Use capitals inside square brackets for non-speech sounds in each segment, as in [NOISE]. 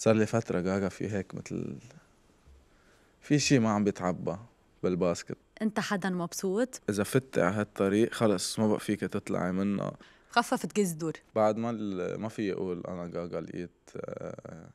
صار لي فترة جاجا في هيك مثل في شيء ما عم بيتعبى بالباسكت انت حدا مبسوط؟ إذا فت على هالطريق خلص ما بقى فيك تطلعي منها خففت جزدور بعد ما ما في اقول انا جاجا لقيت آه،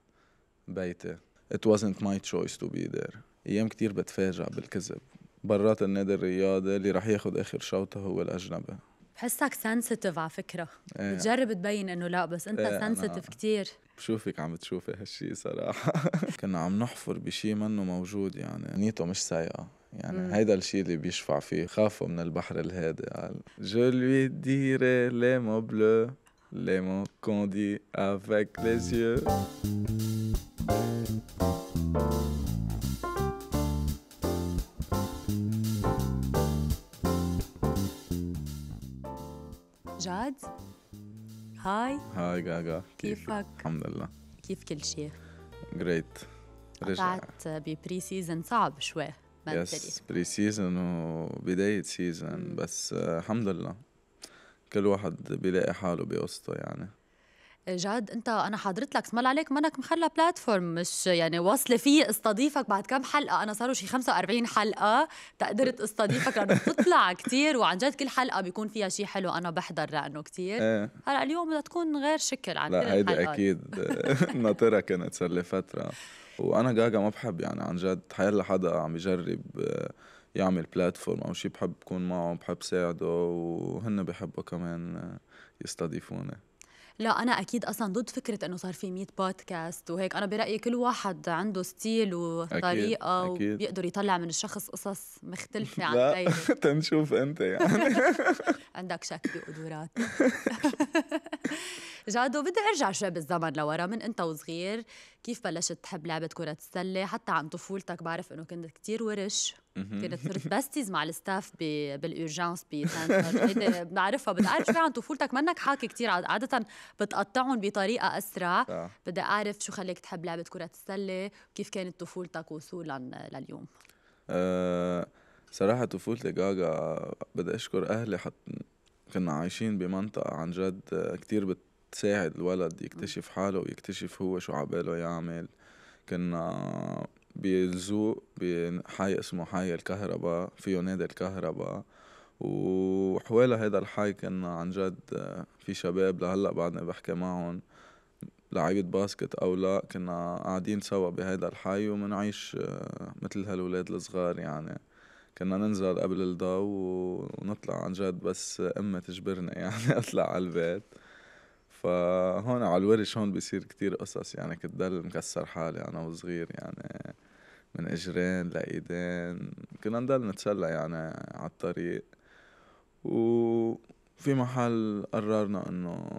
بيتي it wasn't my choice to be there ايام كتير بتفاجئ بالكذب برات النادي الرياضي اللي رح ياخد اخر شوطه هو الاجنبي بحسك سنسيتيف على فكره ايه. بتجرب تبين انه لا بس انت ايه سنسيتيف كثير بشوفك عم تشوفي هالشي صراحه [LAUGHS] كنا عم نحفر بشي منه موجود يعني نيته مش سيئه يعني مم. هيدا الشيء اللي بيشفع فيه خافوا من البحر الهادئ قال جو لوي ديري لي مو بلو لي مو كوندي افيك لي زيو جاد هاي هاي جاجا كيفك؟ الحمد لله كيف كل شيء؟ جريت رجعت ببري سيزون صعب شوي يس بري سيزون وبداية سيزون بس الحمد لله كل واحد بيلاقي حاله بقصته يعني جاد انت انا حضرت لك الله عليك منك مخلى بلاتفورم مش يعني واصله فيه استضيفك بعد كم حلقه انا صاروا شي 45 حلقه تقدرت استضيفك لانه بتطلع [LAUGHS] كثير وعن جد كل حلقه بيكون فيها شيء حلو انا بحضر لانه كثير إيه. هلا أه. اليوم بدها تكون غير شكل عن لا هيدي اكيد [LAUGHS] ناطرة كانت صار لي فتره وانا جاجا ما بحب يعني عن جد حيلا حدا عم يجرب آه، يعمل بلاتفورم او شيء بحب كون معه بحب ساعده وهن بحبوا كمان يستضيفوني لا انا اكيد اصلا ضد فكره انه صار في 100 بودكاست وهيك انا برايي كل واحد عنده ستيل وطريقه وبيقدر يطلع من الشخص قصص مختلفه عن [LAUGHS] غيره [LAUGHS] تنشوف انت يعني [LAUGHS] عندك شك بقدراتك جادو بدي ارجع شوي بالزمن لورا من انت وصغير كيف بلشت تحب لعبه كره السله حتى عن طفولتك بعرف انه كنت كتير ورش كنت [LAUGHS] صرت بستيز مع الستاف بالارجانس بسنتر بعرفها بدي اعرف شوي عن طفولتك منك حاكي كتير عاده بتقطعهم بطريقه اسرع آه. بدي اعرف شو خليك تحب لعبه كره السله وكيف كانت طفولتك وصولا لليوم آه، صراحة طفولتي جاجا بدي أشكر أهلي حتى كنا عايشين بمنطقة عن جد كتير بت تساعد الولد يكتشف حاله ويكتشف هو شو عباله يعمل كنا بلزوق بحي اسمه حي الكهرباء فيه نادي الكهرباء وحوالي هذا الحي كنا عن جد آه، في شباب لهلا بعدني بحكي معهم لعيبة باسكت أو لا كنا قاعدين سوا بهذا الحي ومنعيش آه، مثل هالولاد الصغار يعني كنا ننزل قبل الضو ونطلع عن جد بس أمي تجبرنا [LAUGHS] يعني أطلع على البيت فهون على الورش هون بيصير كتير قصص يعني كنت ضل مكسر حالي انا وصغير يعني من اجرين لايدين كنا نضل نتسلى يعني على الطريق وفي محل قررنا انه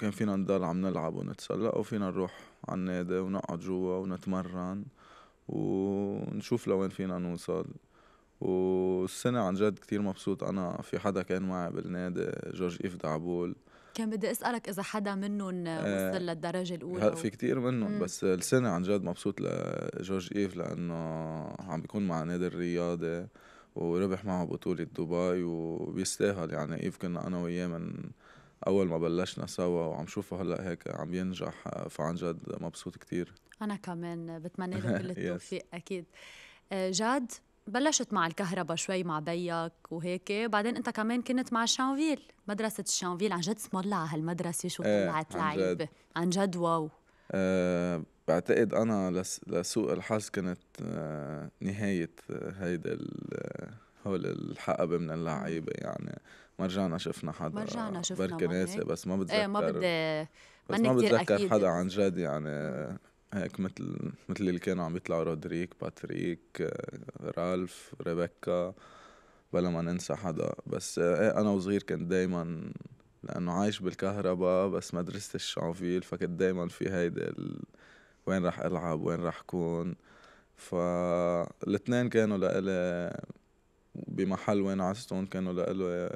كان فينا نضل عم نلعب ونتسلى او فينا نروح على النادي ونقعد جوا ونتمرن ونشوف لوين فينا نوصل والسنة عن جد كتير مبسوط أنا في حدا كان معي بالنادي جورج إيف دعبول كان بدي اسالك اذا حدا منهم وصل آه، للدرجه الاولى هلا في كتير منهم بس السنه عن جد مبسوط لجورج ايف لانه عم بيكون مع نادي الرياضه وربح معه بطولة دبي وبيستاهل يعني ايف كنا انا وياه من اول ما بلشنا سوا وعم شوفه هلا هيك عم ينجح فعن جد مبسوط كتير انا كمان بتمنى له [LAUGHS] كل التوفيق اكيد آه، جاد بلشت مع الكهرباء شوي مع بيك وهيك بعدين انت كمان كنت مع شانفيل مدرسه شانفيل عن جد اسم الله على هالمدرسه شو إيه، طلعت آه لعيبه عن جد واو أه بعتقد انا لسوء الحظ كانت أه نهايه آه، هيدا آه، هول الحقبه من اللعيبه يعني ما رجعنا شفنا حدا ما رجعنا شفنا بركي ناسي بس ما بتذكر ايه ما بدي بس ما بتذكر حدا عن جد يعني هيك مثل مثل اللي كانوا عم يطلعوا رودريك باتريك آه، رالف ريبيكا بلا ما ننسى حدا بس آه، إيه، انا وصغير كنت دايما لانه عايش بالكهرباء بس مدرسة الشانفيل فكنت دايما في هيدا ال... وين راح العب وين راح كون فالاتنين كانوا لإلي بمحل وين عستون كانوا لإلي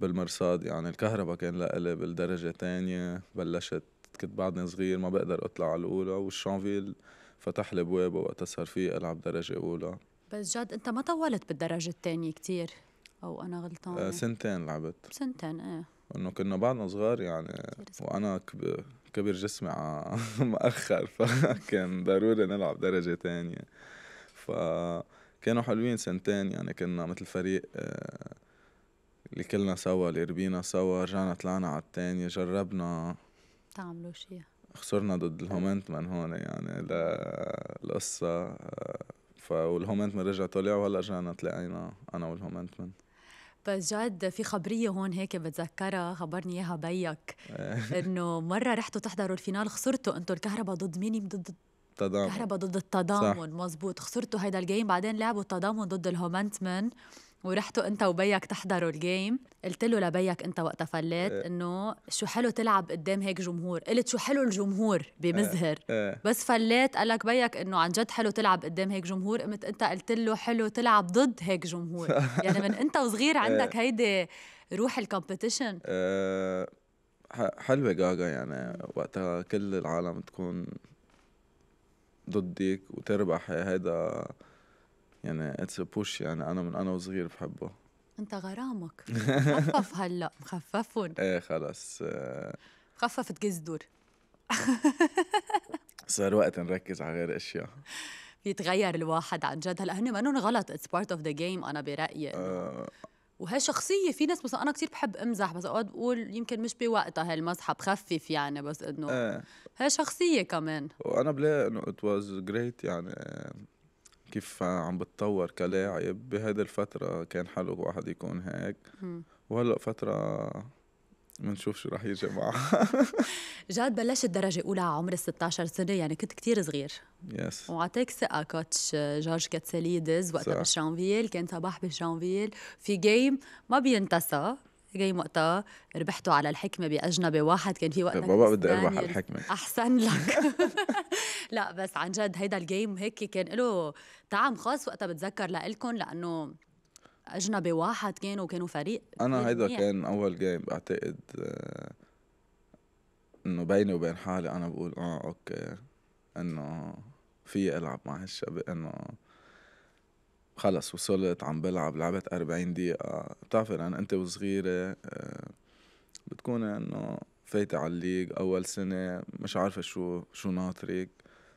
بالمرصاد يعني الكهرباء كان لإلي بالدرجة تانية بلشت كنت بعدني صغير ما بقدر اطلع على الاولى والشانفيل فتح لي بوابه وقت صار فيه العب درجه اولى بس جاد انت ما طولت بالدرجه الثانيه كثير او انا غلطانه آه سنتين لعبت سنتين ايه انه كنا بعدنا صغار يعني وانا كب... كبر جسمي على [LAUGHS] مأخر فكان [LAUGHS] ضروري نلعب درجه ثانيه فكانوا حلوين سنتين يعني كنا مثل فريق آه، اللي كلنا سوا اللي ربينا سوا رجعنا طلعنا على الثانيه جربنا بتعملوا شيء خسرنا ضد الهومنت من هون يعني القصة فالهومنت من رجع طلع وهلا رجعنا تلاقينا انا والهومنت من بس جد في خبريه هون هيك بتذكرها خبرني اياها بيك إيه. انه مره رحتوا تحضروا الفينال خسرتوا انتوا الكهرباء ضد مين ضد التضامن كهرباء ضد التضامن مزبوط خسرتوا هيدا الجيم بعدين لعبوا التضامن ضد الهومنتمن ورحتوا انت وبيك تحضروا الجيم قلت له لبيك انت وقتها فليت إيه. انه شو حلو تلعب قدام هيك جمهور قلت شو حلو الجمهور بمزهر إيه، إيه. بس فليت قال لك بيك انه عن جد حلو تلعب قدام هيك جمهور قمت انت قلت له حلو تلعب ضد هيك جمهور [LAUGHS] يعني من انت وصغير عندك هيدي روح الكومبيتيشن حلوه جاجا يعني وقتها كل العالم تكون ضدك وتربح هيدا يعني اتس بوش يعني انا من انا وصغير بحبه انت غرامك [LAUGHS] خفف هلا مخففون ايه خلص آه. خففت قزدور [LAUGHS] صار وقت نركز على غير اشياء بيتغير الواحد عن جد هلا هن منهم غلط اتس بارت اوف ذا جيم انا برايي أه وهي شخصيه في ناس مثلا انا كثير بحب امزح بس اوقات بقول يمكن مش بوقتها هالمزحه بخفف يعني بس انه أه هي شخصيه كمان وانا بلاقي انه ات واز جريت يعني كيف عم بتطور كلاعب بهيدي الفترة كان حلو واحد يكون هيك وهلا فترة بنشوف شو رح يجي معها [LAUGHS] جاد بلشت درجة أولى على عمر 16 سنة يعني كنت كتير صغير يس yes. وعطيك ثقة كوتش آه، جورج كاتساليدز وقتها بشانفيل كان صباح بشانفيل في جيم ما بينتسى جاي وقتها ربحتوا على الحكمه باجنبي واحد كان في وقت بابا بدي اربح على الحكمه احسن لك [LAUGHS] لا بس عن جد هيدا الجيم هيك كان له طعم خاص وقتها بتذكر لإلكم لانه اجنبي واحد كانوا كانوا فريق انا هيدا يعني. كان اول جيم بعتقد آه، انه بيني وبين حالي انا بقول اه اوكي انه في العب مع هالشباب انه خلص وصلت عم بلعب لعبت 40 دقيقة بتعرفي لأن أنت وصغيرة آه، بتكون إنه فايتة على الليج أول سنة مش عارفة شو شو ناطرك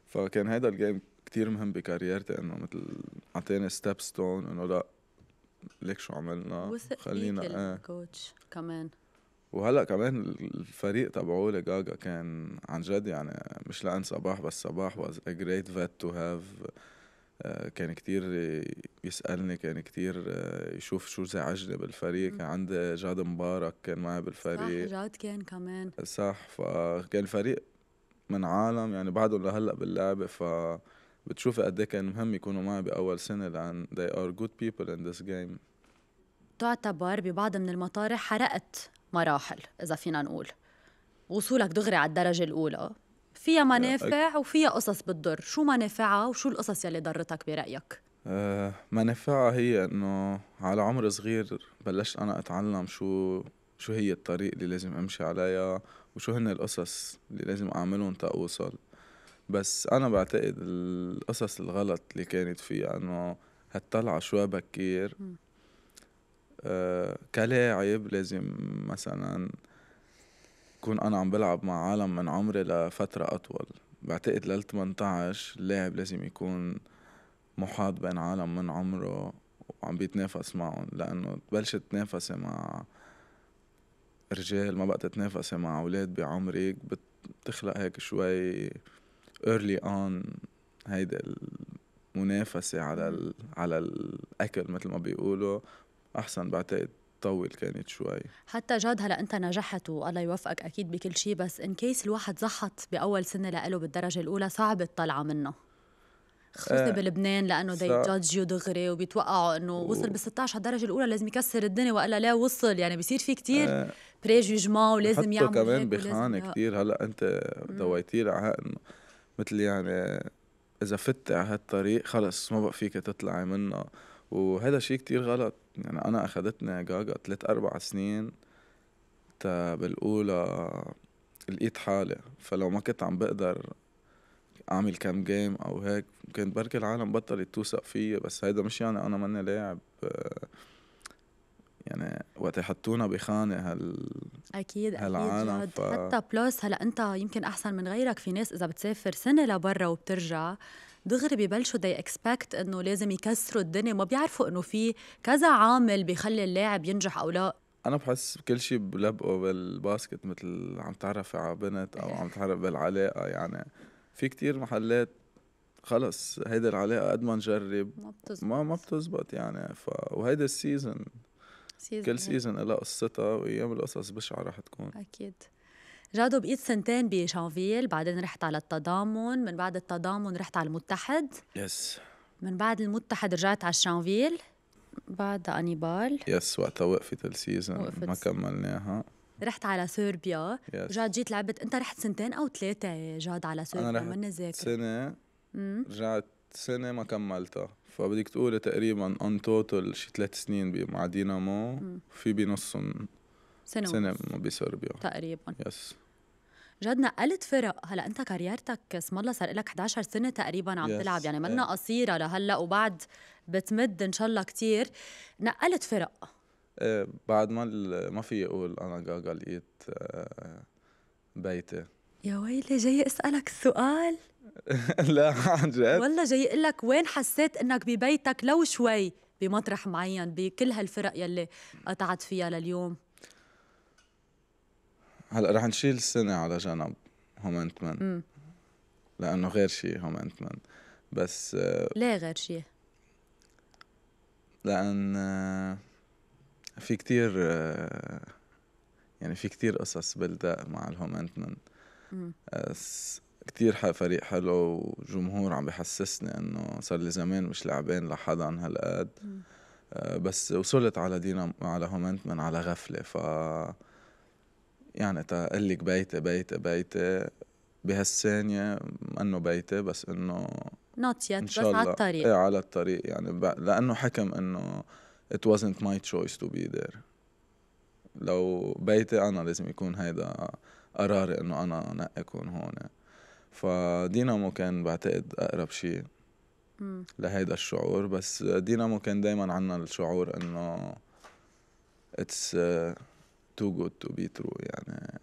فكان هيدا الجيم كتير مهم بكاريرتي إنه مثل أعطاني ستيب ستون إنه لأ ليك شو عملنا خلينا الكوتش آه. كمان وهلا كمان الفريق تبعولي جاجا كان عن جد يعني مش لان صباح بس صباح was a great vet to have آه، كان كتير يسألني كان كتير آه، يشوف شو زعجني بالفريق كان عندي جاد مبارك كان معي بالفريق صح جاد كان كمان صح فكان فريق من عالم يعني بعدهم لهلا باللعبة ف بتشوفي قد إيه كان مهم يكونوا معي بأول سنة لأن they are good people in this game تعتبر ببعض من المطارح حرقت مراحل إذا فينا نقول وصولك دغري على الدرجة الأولى فيها منافع وفيها قصص بتضر شو منافعها وشو القصص يلي ضرتك برأيك أه منافعها هي انه على عمر صغير بلشت انا اتعلم شو شو هي الطريق اللي لازم امشي عليها وشو هن القصص اللي لازم اعملهم تاوصل بس انا بعتقد القصص الغلط اللي كانت فيها انه هتطلع شوي بكير أه كلاعب لازم مثلا بكون انا عم بلعب مع عالم من عمري لفترة اطول بعتقد لل 18 اللاعب لازم يكون محاط بين عالم من عمره وعم بيتنافس معهم لانه تبلش تتنافسي مع رجال ما بقى تتنافسي مع اولاد بعمرك بتخلق هيك شوي early on هيدا المنافسة على ال... على الأكل مثل ما بيقولوا أحسن بعتقد تطول كانت شوي حتى جاد هلا انت نجحت والله يوفقك اكيد بكل شيء بس ان كيس الواحد زحط باول سنه لإله بالدرجه الاولى صعب الطلعه منه خصوصي آه. بلبنان لانه دي جادجيو دغري وبيتوقعوا انه وصل بال 16 الدرجه الاولى لازم يكسر الدنيا والا لا وصل يعني بصير في كثير آه. بريجوجمون ولازم يعمل كمان بخانه كثير هلا انت دويتي لي على انه مثل يعني اذا فت على هالطريق خلص ما بقى فيك تطلعي منها وهذا شيء كتير غلط يعني انا اخدتني جاجا ثلاث اربع سنين تا بالاولى لقيت حالي فلو ما كنت عم بقدر اعمل كم جيم او هيك كنت بركي العالم بطلت توثق فيي بس هيدا مش يعني انا ماني لاعب يعني وقت يحطونا بخانه هال اكيد هالعالم اكيد ف... حتى بلس هلا انت يمكن احسن من غيرك في ناس اذا بتسافر سنه لبرا وبترجع دغري ببلشوا دي اكسبكت انه لازم يكسروا الدنيا ما بيعرفوا انه في كذا عامل بيخلي اللاعب ينجح او لا انا بحس بكل شيء بلبقه بالباسكت مثل عم تعرف على بنت او عم تعرف بالعلاقه يعني في كتير محلات خلص هيدا العلاقه قد ما نجرب ما بتزبط ما, ما بتزبط يعني ف... وهيدا السيزون سيزن كل إيه. سيزون لها قصتها وايام القصص بشعه رح تكون اكيد جادو بقيت سنتين بشانفيل بعدين رحت على التضامن من بعد التضامن رحت على المتحد يس yes. من بعد المتحد رجعت على شانفيل بعد انيبال يس yes, وقتها وقفت السيزون ما كملناها رحت على صربيا yes. رجعت جيت لعبت انت رحت سنتين او ثلاثه جاد على صربيا انا رحت ذاكر سنه رجعت سنه ما كملتها فبدك تقولي تقريبا اون توتل شي ثلاث سنين مع دينامو في بنصهم سنة سنة من تقريبا يس جد نقلت فرق هلا انت كاريرتك اسم الله صار لك 11 سنه تقريبا عم yes. تلعب يعني منا yeah. قصيره لهلا وبعد بتمد ان شاء الله كثير نقلت فرق ايه بعد ما ما في اقول انا جاجا لقيت آه، بيتي يا ويلي جاي اسالك سؤال [LAUGHS] لا عن جد والله جاي اقول لك وين حسيت انك ببيتك لو شوي بمطرح معين بكل هالفرق يلي قطعت فيها لليوم هلا رح نشيل السنه على جنب هومنتمن لانه غير شيء هومنتمن بس آه، ليه غير شيء؟ لان آه، في كتير آه، يعني في كتير قصص بلدق مع الهومنتمن كتير فريق حلو وجمهور عم بحسسني انه صار لي زمان مش لعبان لحدا هالقد بس وصلت على دينا على هومنتمن على غفله ف يعني قال لك بيتي بيتي بيتي بهالثانية انه بيتي بس انه نوت يت بس على الطريق ايه على الطريق يعني ب... لانه حكم انه it wasn't my choice to be there لو بيتي انا لازم يكون هيدا قراري انه انا نقي اكون هون فدينامو كان بعتقد اقرب شيء لهيدا الشعور بس دينامو كان دايما عنا الشعور انه اتس uh, تو جود تو بي ترو يعني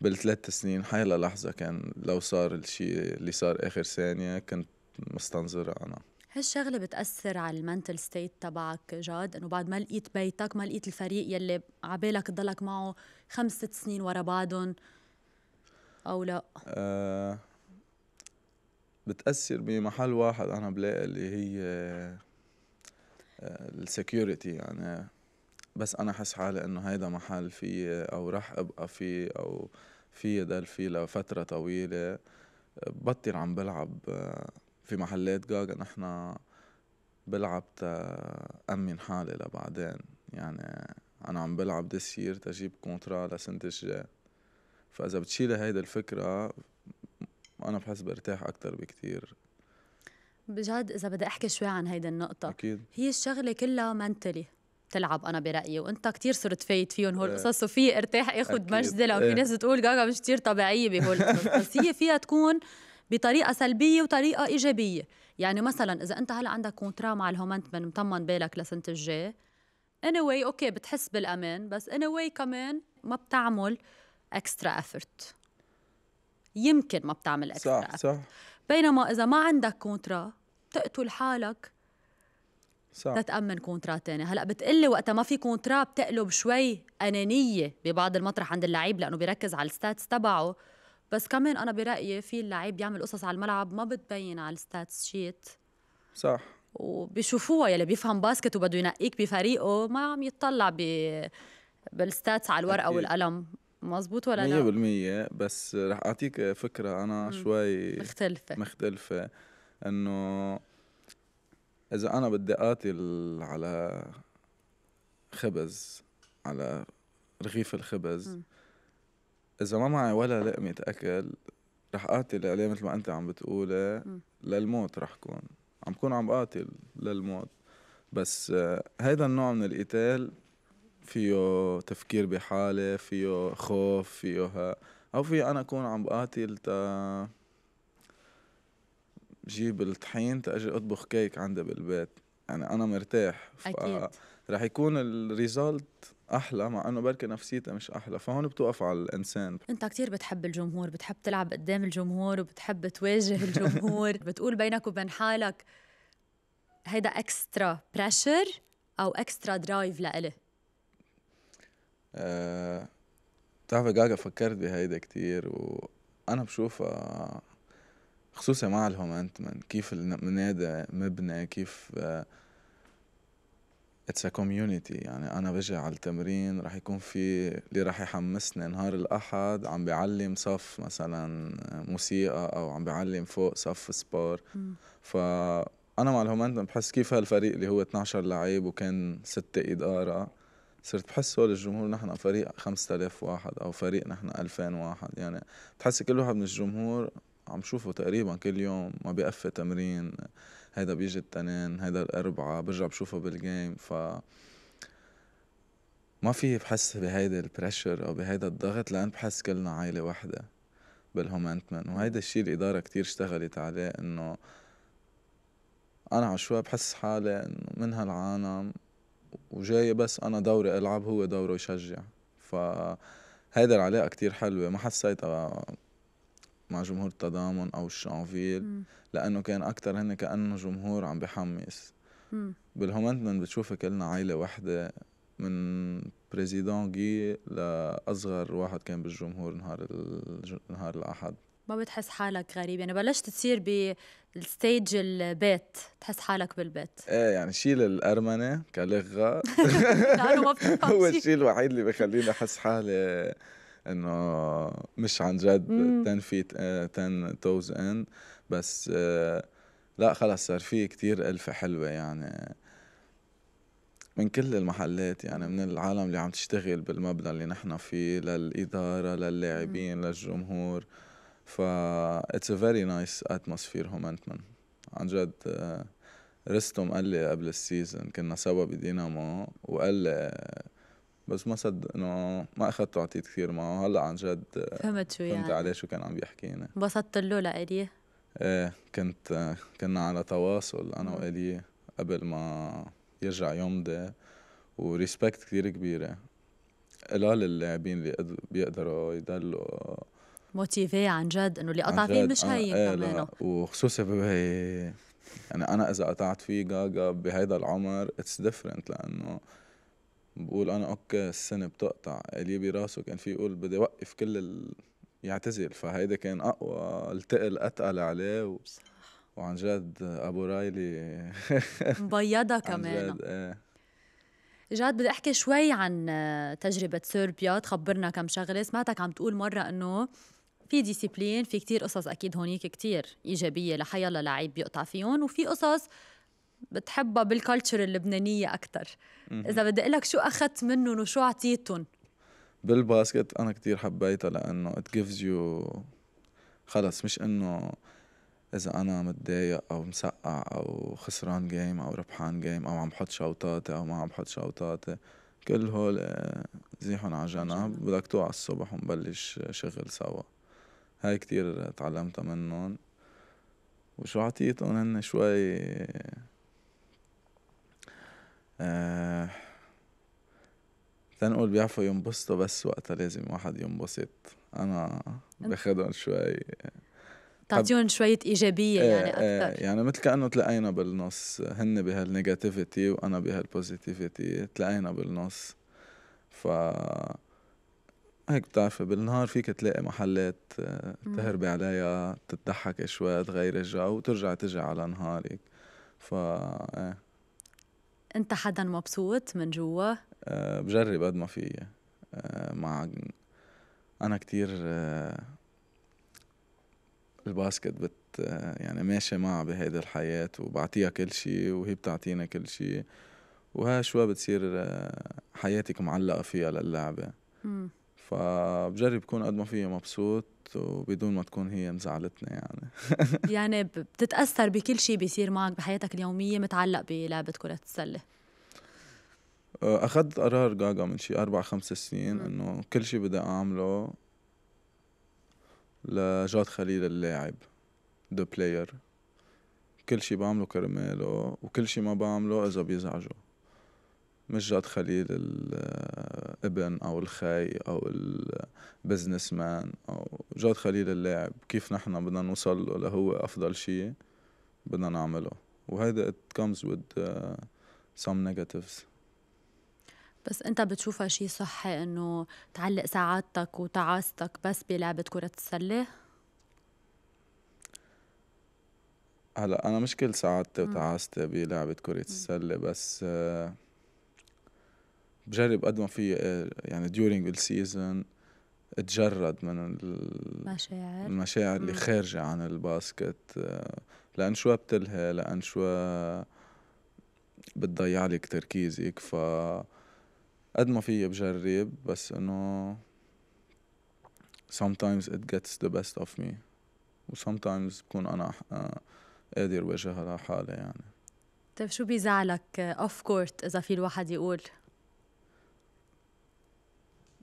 بالثلاث سنين حي لحظه كان لو صار الشيء اللي صار آخر ثانية كنت مستنظرة أنا هالشغله بتاثر على المنتل ستيت تبعك جاد انه بعد ما لقيت بيتك ما لقيت الفريق يلي عبالك تضلك معه خمس ست سنين ورا بعضهم او لا آه بتاثر بمحل واحد انا بلاقي اللي هي آه السكيورتي يعني بس انا حس حالي انه هيدا محل في او رح ابقى فيه او في ضل فيه لفتره طويله بطل عم بلعب آه، في محلات جاجا نحن بلعب تأمن حالي لبعدين يعني أنا عم بلعب ديس يير تجيب كونترا لسنة الجاي فإذا بتشيلي هيدي الفكرة أنا بحس برتاح أكتر بكتير بجد إذا بدي أحكي شوي عن هيدي النقطة أكيد هي الشغلة كلها منتلي بتلعب انا برايي وانت كتير صرت فايت فيهم هول القصص إيه. وفي ارتاح اخذ مجد لو في إيه. ناس بتقول جاجا مش كتير طبيعيه بهول بس هي فيها تكون بطريقه سلبيه وطريقه ايجابيه يعني مثلا اذا انت هلا عندك كونترا مع من مطمن بالك لسنه الجاي اني anyway اوكي بتحس بالامان بس اني anyway كمان ما بتعمل اكسترا افورت يمكن ما بتعمل اكسترا صح صح بينما اذا ما عندك كونترا تقتل حالك صح. تتأمن كونترا تاني هلا بتقلي وقتها ما في كونترا بتقلب شوي أنانية ببعض المطرح عند اللعيب لأنه بيركز على الستاتس تبعه بس كمان أنا برأيي في اللعيب بيعمل قصص على الملعب ما بتبين على الستاتس شيت صح وبيشوفوها يلي بيفهم باسكت وبده ينقيك بفريقه ما عم يتطلع ب بالستاتس على الورقه أكيد. والقلم مزبوط ولا لا 100% بس رح اعطيك فكره انا شوي مختلفه مختلفه انه اذا انا بدي قاتل على خبز على رغيف الخبز اذا ما معي ولا لقمه اكل رح قاتل عليه مثل ما انت عم بتقولي للموت رح كون عم كون عم قاتل للموت بس آه، هيدا النوع من القتال فيه تفكير بحالي فيه خوف فيه ها او في انا اكون عم بقاتل تا جيب الطحين تأجي أطبخ كيك عندي بالبيت يعني أنا مرتاح أكيد رح يكون الريزلت احلى مع انه بركي نفسيتها مش احلى فهون بتوقف على الانسان انت كتير بتحب الجمهور بتحب تلعب قدام الجمهور وبتحب تواجه الجمهور [LAUGHS] بتقول بينك وبين حالك هيدا اكسترا بريشر او اكسترا درايف لإلي أه... بتعرفي جاجا فكرت بهيدا كتير وانا بشوفها خصوصا مع الهومانت من كيف المنادى مبنى كيف اتس ا كوميونيتي يعني انا بجي على التمرين رح يكون في اللي رح يحمسني نهار الاحد عم بعلم صف مثلا آه، موسيقى او عم بعلم فوق صف سبور فانا مع الهومانت بحس كيف هالفريق اللي هو 12 لعيب وكان ستة اداره صرت بحس هول الجمهور نحن فريق 5000 واحد او فريق نحن 2000 واحد يعني بتحس كل واحد من الجمهور عم شوفه تقريبا كل يوم ما بيقفي تمرين هيدا بيجي التنين هيدا الأربعة برجع بشوفه بالجيم ف ما في بحس بهيدا البريشر او بهيدا الضغط لان بحس كلنا عائله واحده بالهومنتمن وهيدا الشيء الاداره كتير اشتغلت عليه انه انا عن شوي بحس حالي انه من هالعالم وجاي بس انا دوري العب هو دوره يشجع فهيدا العلاقه كتير حلوه ما حسيتها مع جمهور التضامن او الشانفيل لانه كان اكثر هن كانه جمهور عم بحمس بالهومنتمن بتشوف كلنا عائله وحده من بريزيدون جي لاصغر واحد كان بالجمهور نهار نهار الاحد ما بتحس حالك غريب يعني بلشت تصير بالستيج البيت تحس حالك بالبيت ايه يعني شيل الارمنه كلغه [LAUGHS] لانه ما [LAUGHS] هو الشيء الوحيد اللي بخليني احس حالي انه مش عن جد 10 فيت 10 توز ان بس آه، لا خلص صار في كتير ألفة حلوة يعني من كل المحلات يعني من العالم اللي عم تشتغل بالمبنى اللي نحن فيه للإدارة للاعبين للجمهور ف اتس ا فيري نايس اتموسفير هومنتمن عن جد آه، رستم قال لي قبل السيزون كنا سوا بدينامو وقال لي بس ما صد انه ما اخذت وعطيت كثير معه هلا عن جد آه، فهمت شو يعني فهمت عليه شو كان عم يحكينا انبسطت له لإليه؟ ايه كنت آه، كنا على تواصل انا وإلي قبل ما يرجع يمضي وريسبكت كثير كبيره قلال اللاعبين اللي بيقدروا يضلوا آه، موتيفي عن جد انه اللي قطع فيه مش هين ايه كمان وخصوصا بهي يعني انا اذا قطعت فيه جاجا بهيدا العمر اتس ديفرنت لانه بقول انا اوكي السنه بتقطع اللي براسه كان في يقول بدي اوقف كل ال... يعتزل فهيدا كان اقوى التقل اتقل عليه و... صح. وعن جد ابو رايلي [LAUGHS] مبيضه كمان جد إيه. جاد بدي احكي شوي عن تجربه سوربيا تخبرنا كم شغله سمعتك عم تقول مره انه في ديسيبلين في كتير قصص اكيد هونيك كتير ايجابيه الله لعيب بيقطع فيهم وفي قصص بتحبها بالكالتشر اللبنانيه اكثر اذا بدي لك شو اخذت منهم وشو اعطيتهم بالباسكت انا كتير حبيتها لانه it gives يو خلص مش انه اذا انا متضايق او مسقع او خسران جيم او ربحان جيم او عم بحط شوطاتي او ما عم بحط شوطاتي كل هول آه، زيحهم على جنب بدك توقع الصبح ونبلش شغل سوا هاي كتير تعلمتها منهم وشو عطيتهم هن شوي تنقول آه، بيعرفوا ينبسطوا بس وقتها لازم واحد ينبسط انا باخدهم شوي تعطيهم شوية إيجابية يعني إيه، إيه، أكثر يعني مثل كأنه تلاقينا بالنص هن بهالنيجاتيفيتي وأنا بهالبوزيتيفيتي تلاقينا بالنص ف هيك بتعرفي بالنهار فيك تلاقي محلات آه، تهربي عليها تضحك شوي تغيري الجو وترجع تجي على نهارك ف ايه انت حدا مبسوط من جوا؟ أه بجرب قد ما في أه مع انا كتير أه الباسكت بت آه، يعني ماشي معها بهيدي الحياة وبعطيها كل شيء وهي بتعطينا كل شيء وها شوي بتصير آه، حياتك معلقة فيها للعبة فبجرب كون قد ما فيي مبسوط وبدون ما تكون هي مزعلتني يعني [LAUGHS] يعني بتتاثر بكل شيء بيصير معك بحياتك اليوميه متعلق بلعبه كره السله أه، اخذت قرار جاجا من شي اربع خمس سنين انه كل شيء بدي اعمله لجاد خليل اللاعب ذا بلاير كل شيء بعمله كرماله وكل شيء ما بعمله اذا بيزعجه مش جاد خليل الابن او الخي او البزنس مان او جاد خليل اللاعب كيف نحن بدنا نوصل له لهو افضل شيء بدنا نعمله وهذا it comes with uh, some negatives بس انت بتشوفها شيء صحي انه تعلق سعادتك وتعاستك بس بلعبة كرة السلة؟ هلا انا مش كل سعادتي وتعاستي بلعبة كرة السلة بس uh, بجرب قد ما في آه، يعني during السيزون اتجرد من المشاعر المشاعر اللي خارجة عن الباسكت آه، لأن شو بتلهي لأن شو بتضيع لك تركيزك ف قد ما في بجرب بس انه sometimes it gets the best of me و sometimes بكون انا آه، قادر واجهها لحالي يعني طيب شو بيزعلك اوف كورت اذا في الواحد يقول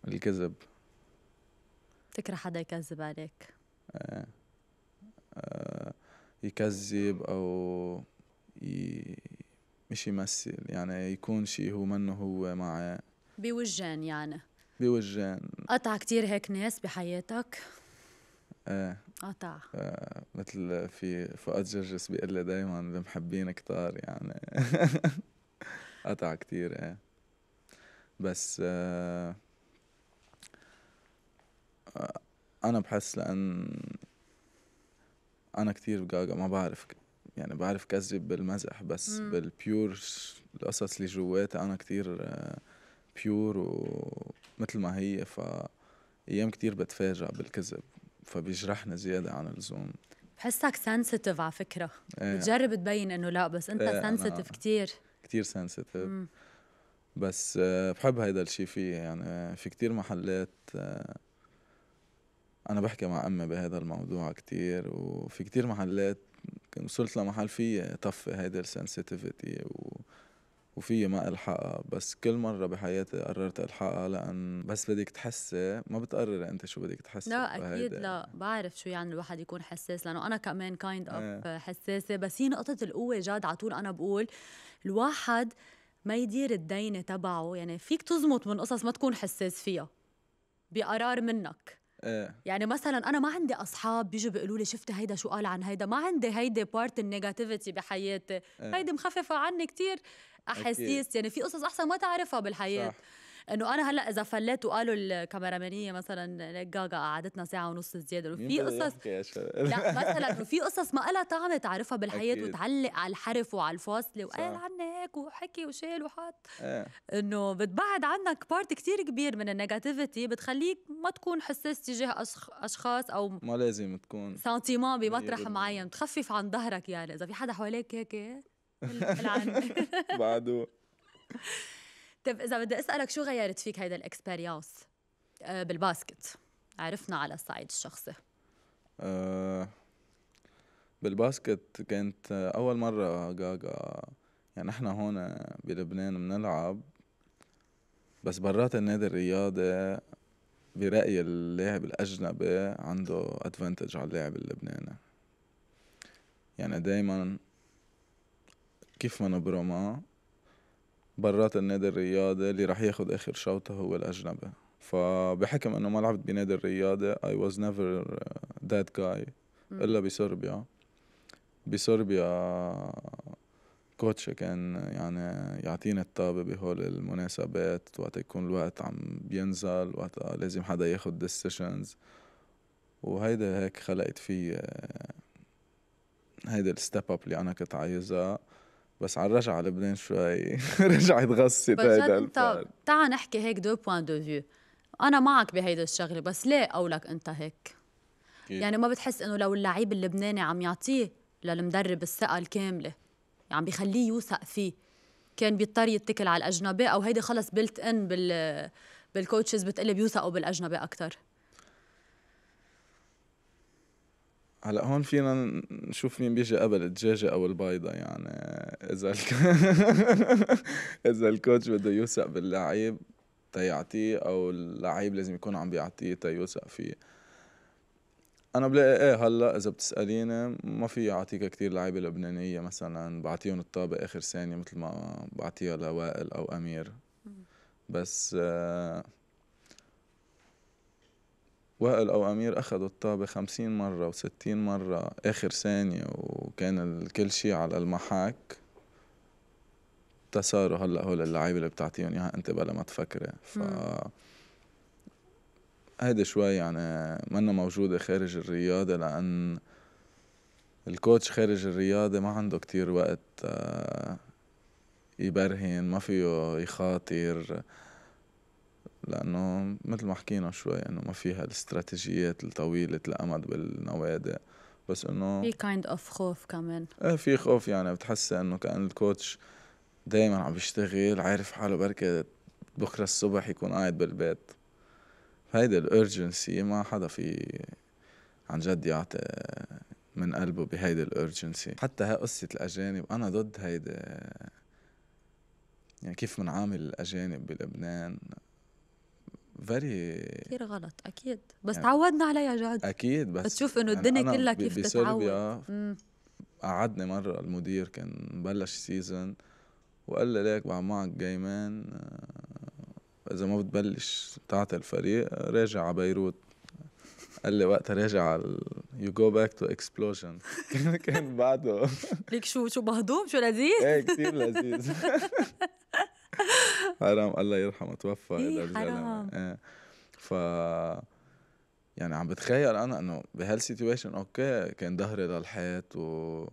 الكذب تكره حدا يكذب عليك آه. آه. يكذب او ي... مش يمثل يعني يكون شيء هو منه هو معه بوجان يعني بوجان قطع كتير هيك ناس بحياتك ايه قطع آه مثل في فؤاد جرجس بيقول لي دايما المحبين كتار يعني [LAUGHS] قطع كتير ايه بس آه انا بحس لان انا كثير بقاقع ما بعرف يعني بعرف كذب بالمزح بس مم. بالبيور القصص اللي جواتي انا كثير بيور آه، ومثل ما هي ف ايام كثير بتفاجئ بالكذب فبيجرحني زياده عن اللزوم بحسك سنسيتيف على فكره ايه. بتجرب تبين انه لا بس انت ايه سنسيتيف كثير كثير سنسيتيف بس آه، بحب هيدا الشيء فيه يعني في كثير محلات آه، انا بحكي مع امي بهذا الموضوع كتير وفي كتير محلات وصلت لمحل في طفي هيدا السنسيتيفيتي و... وفي ما الحقها بس كل مره بحياتي قررت الحقها لان بس بدك تحسي ما بتقرر انت شو بدك تحسي لا اكيد لا بعرف شو يعني الواحد يكون حساس لانه انا كمان كايند اوف حساسه بس هي نقطه القوه جد على طول انا بقول الواحد ما يدير الدينه تبعه يعني فيك تزمط من قصص ما تكون حساس فيها بقرار منك آه. يعني مثلا انا ما عندي اصحاب بيجوا بيقولوا لي شفت هيدا شو قال عن هيدا ما عندي هيدي بارت النيجاتيفيتي بحياتي آه. هيدي مخففه عني كتير احاسيس يعني في قصص احسن ما تعرفها بالحياه صح. انه انا هلا اذا فليت وقالوا الكاميرامانيه مثلا جاجا قعدتنا ساعه ونص زياده في قصص [LAUGHS] لا مثلا في قصص ما لها طعم تعرفها بالحياه أكيد. وتعلق على الحرف وعلى الفاصله وقال عنا هيك وحكي وشال وحط اه. انه بتبعد عنك بارت كتير كبير من النيجاتيفيتي بتخليك ما تكون حساس تجاه اشخاص او ما لازم تكون سنتيمون بمطرح معين بتخفف عن ظهرك يعني اذا في حدا حواليك هيك [LAUGHS] بعده [LAUGHS] طيب اذا بدي اسالك شو غيرت فيك هيدا الاكسبيرينس آه، بالباسكت عرفنا على الصعيد الشخصي أه بالباسكت كانت اول مره جاجا يعني احنا هون بلبنان بنلعب بس برات النادي الرياضي برأيي اللاعب الأجنبي عنده أدفانتج على اللاعب اللبناني يعني دايما كيف ما نبرمه برات النادي الرياضي اللي رح ياخد اخر شوطه هو الاجنبي فبحكم انه ما لعبت بنادي الرياضي اي واز نيفر ذات جاي الا بصربيا بصربيا كوتش كان يعني يعطينا الطابة بهول المناسبات وقت يكون الوقت عم بينزل وقت لازم حدا ياخد ديسيشنز وهيدا هيك خلقت في آه، هيدا الستيب اب اللي انا كنت عايزها بس عن رجع لبنان شوي [LAUGHS] رجعت غصت هيدا انت تعا نحكي هيك دو بوان دو فيو انا معك بهيدا الشغله بس ليه قولك انت هيك يعني ما بتحس انه لو اللعيب اللبناني عم يعطيه للمدرب الثقه الكامله عم يعني بيخليه يوثق فيه كان بيضطر يتكل على الاجنبي او هيدي خلص بلت ان بال بالكوتشز بتقلي بيوثقوا بالاجنبي اكثر هلا هون فينا نشوف مين بيجي قبل الدجاجة أو البيضة يعني إذا الك... [LAUGHS] إذا الكوتش بده يوثق باللعيب تيعطيه أو اللعيب لازم يكون عم بيعطيه تيوثق فيه أنا بلاقي إيه هلا إذا بتسأليني ما في أعطيك كتير لعيبة لبنانية مثلا بعطيهم الطابة آخر ثانية مثل ما بعطيها لوائل أو أمير بس آه وائل أو أمير أخذوا الطابة خمسين مرة وستين مرة آخر ثانية وكان كل شي على المحك تساروا هلا هول اللعيبة اللي بتعطيهم إياها أنت بلا ما تفكري ف هيدي شوي يعني منا موجودة خارج الرياضة لأن الكوتش خارج الرياضة ما عنده كتير وقت آه، يبرهن ما فيه يخاطر لأنه مثل ما حكينا شوي إنه ما فيها الاستراتيجيات الطويلة الأمد بالنوادي بس إنه في كايند أوف خوف كمان إيه في خوف يعني بتحس إنه كأن الكوتش دايما عم بيشتغل عارف حاله بركة بكرة الصبح يكون قاعد بالبيت هيدي الأرجنسي ما حدا في عن جد يعطي من قلبه بهيدي الأرجنسي حتى هي قصة الأجانب أنا ضد هيدي يعني كيف منعامل الأجانب بلبنان فيري كثير غلط اكيد بس يعني تعودنا عليها جد اكيد بس بتشوف انه يعني الدنيا يعني كلها كيف بتتعود قعدني مره المدير كان بلش سيزون وقال لي ليك بقى معك جيمان اذا ما بتبلش تعطي الفريق راجع على بيروت قال لي وقتها راجع على يو جو باك تو اكسبلوجن كان بعده ليك شو شو مهضوم شو لذيذ ايه كثير لذيذ [LAUGHS] [LAUGHS] حرام الله يرحمه توفى إيه حرام آه. ف يعني عم بتخيل انا انه بهالسيتويشن اوكي كان ظهري للحيط و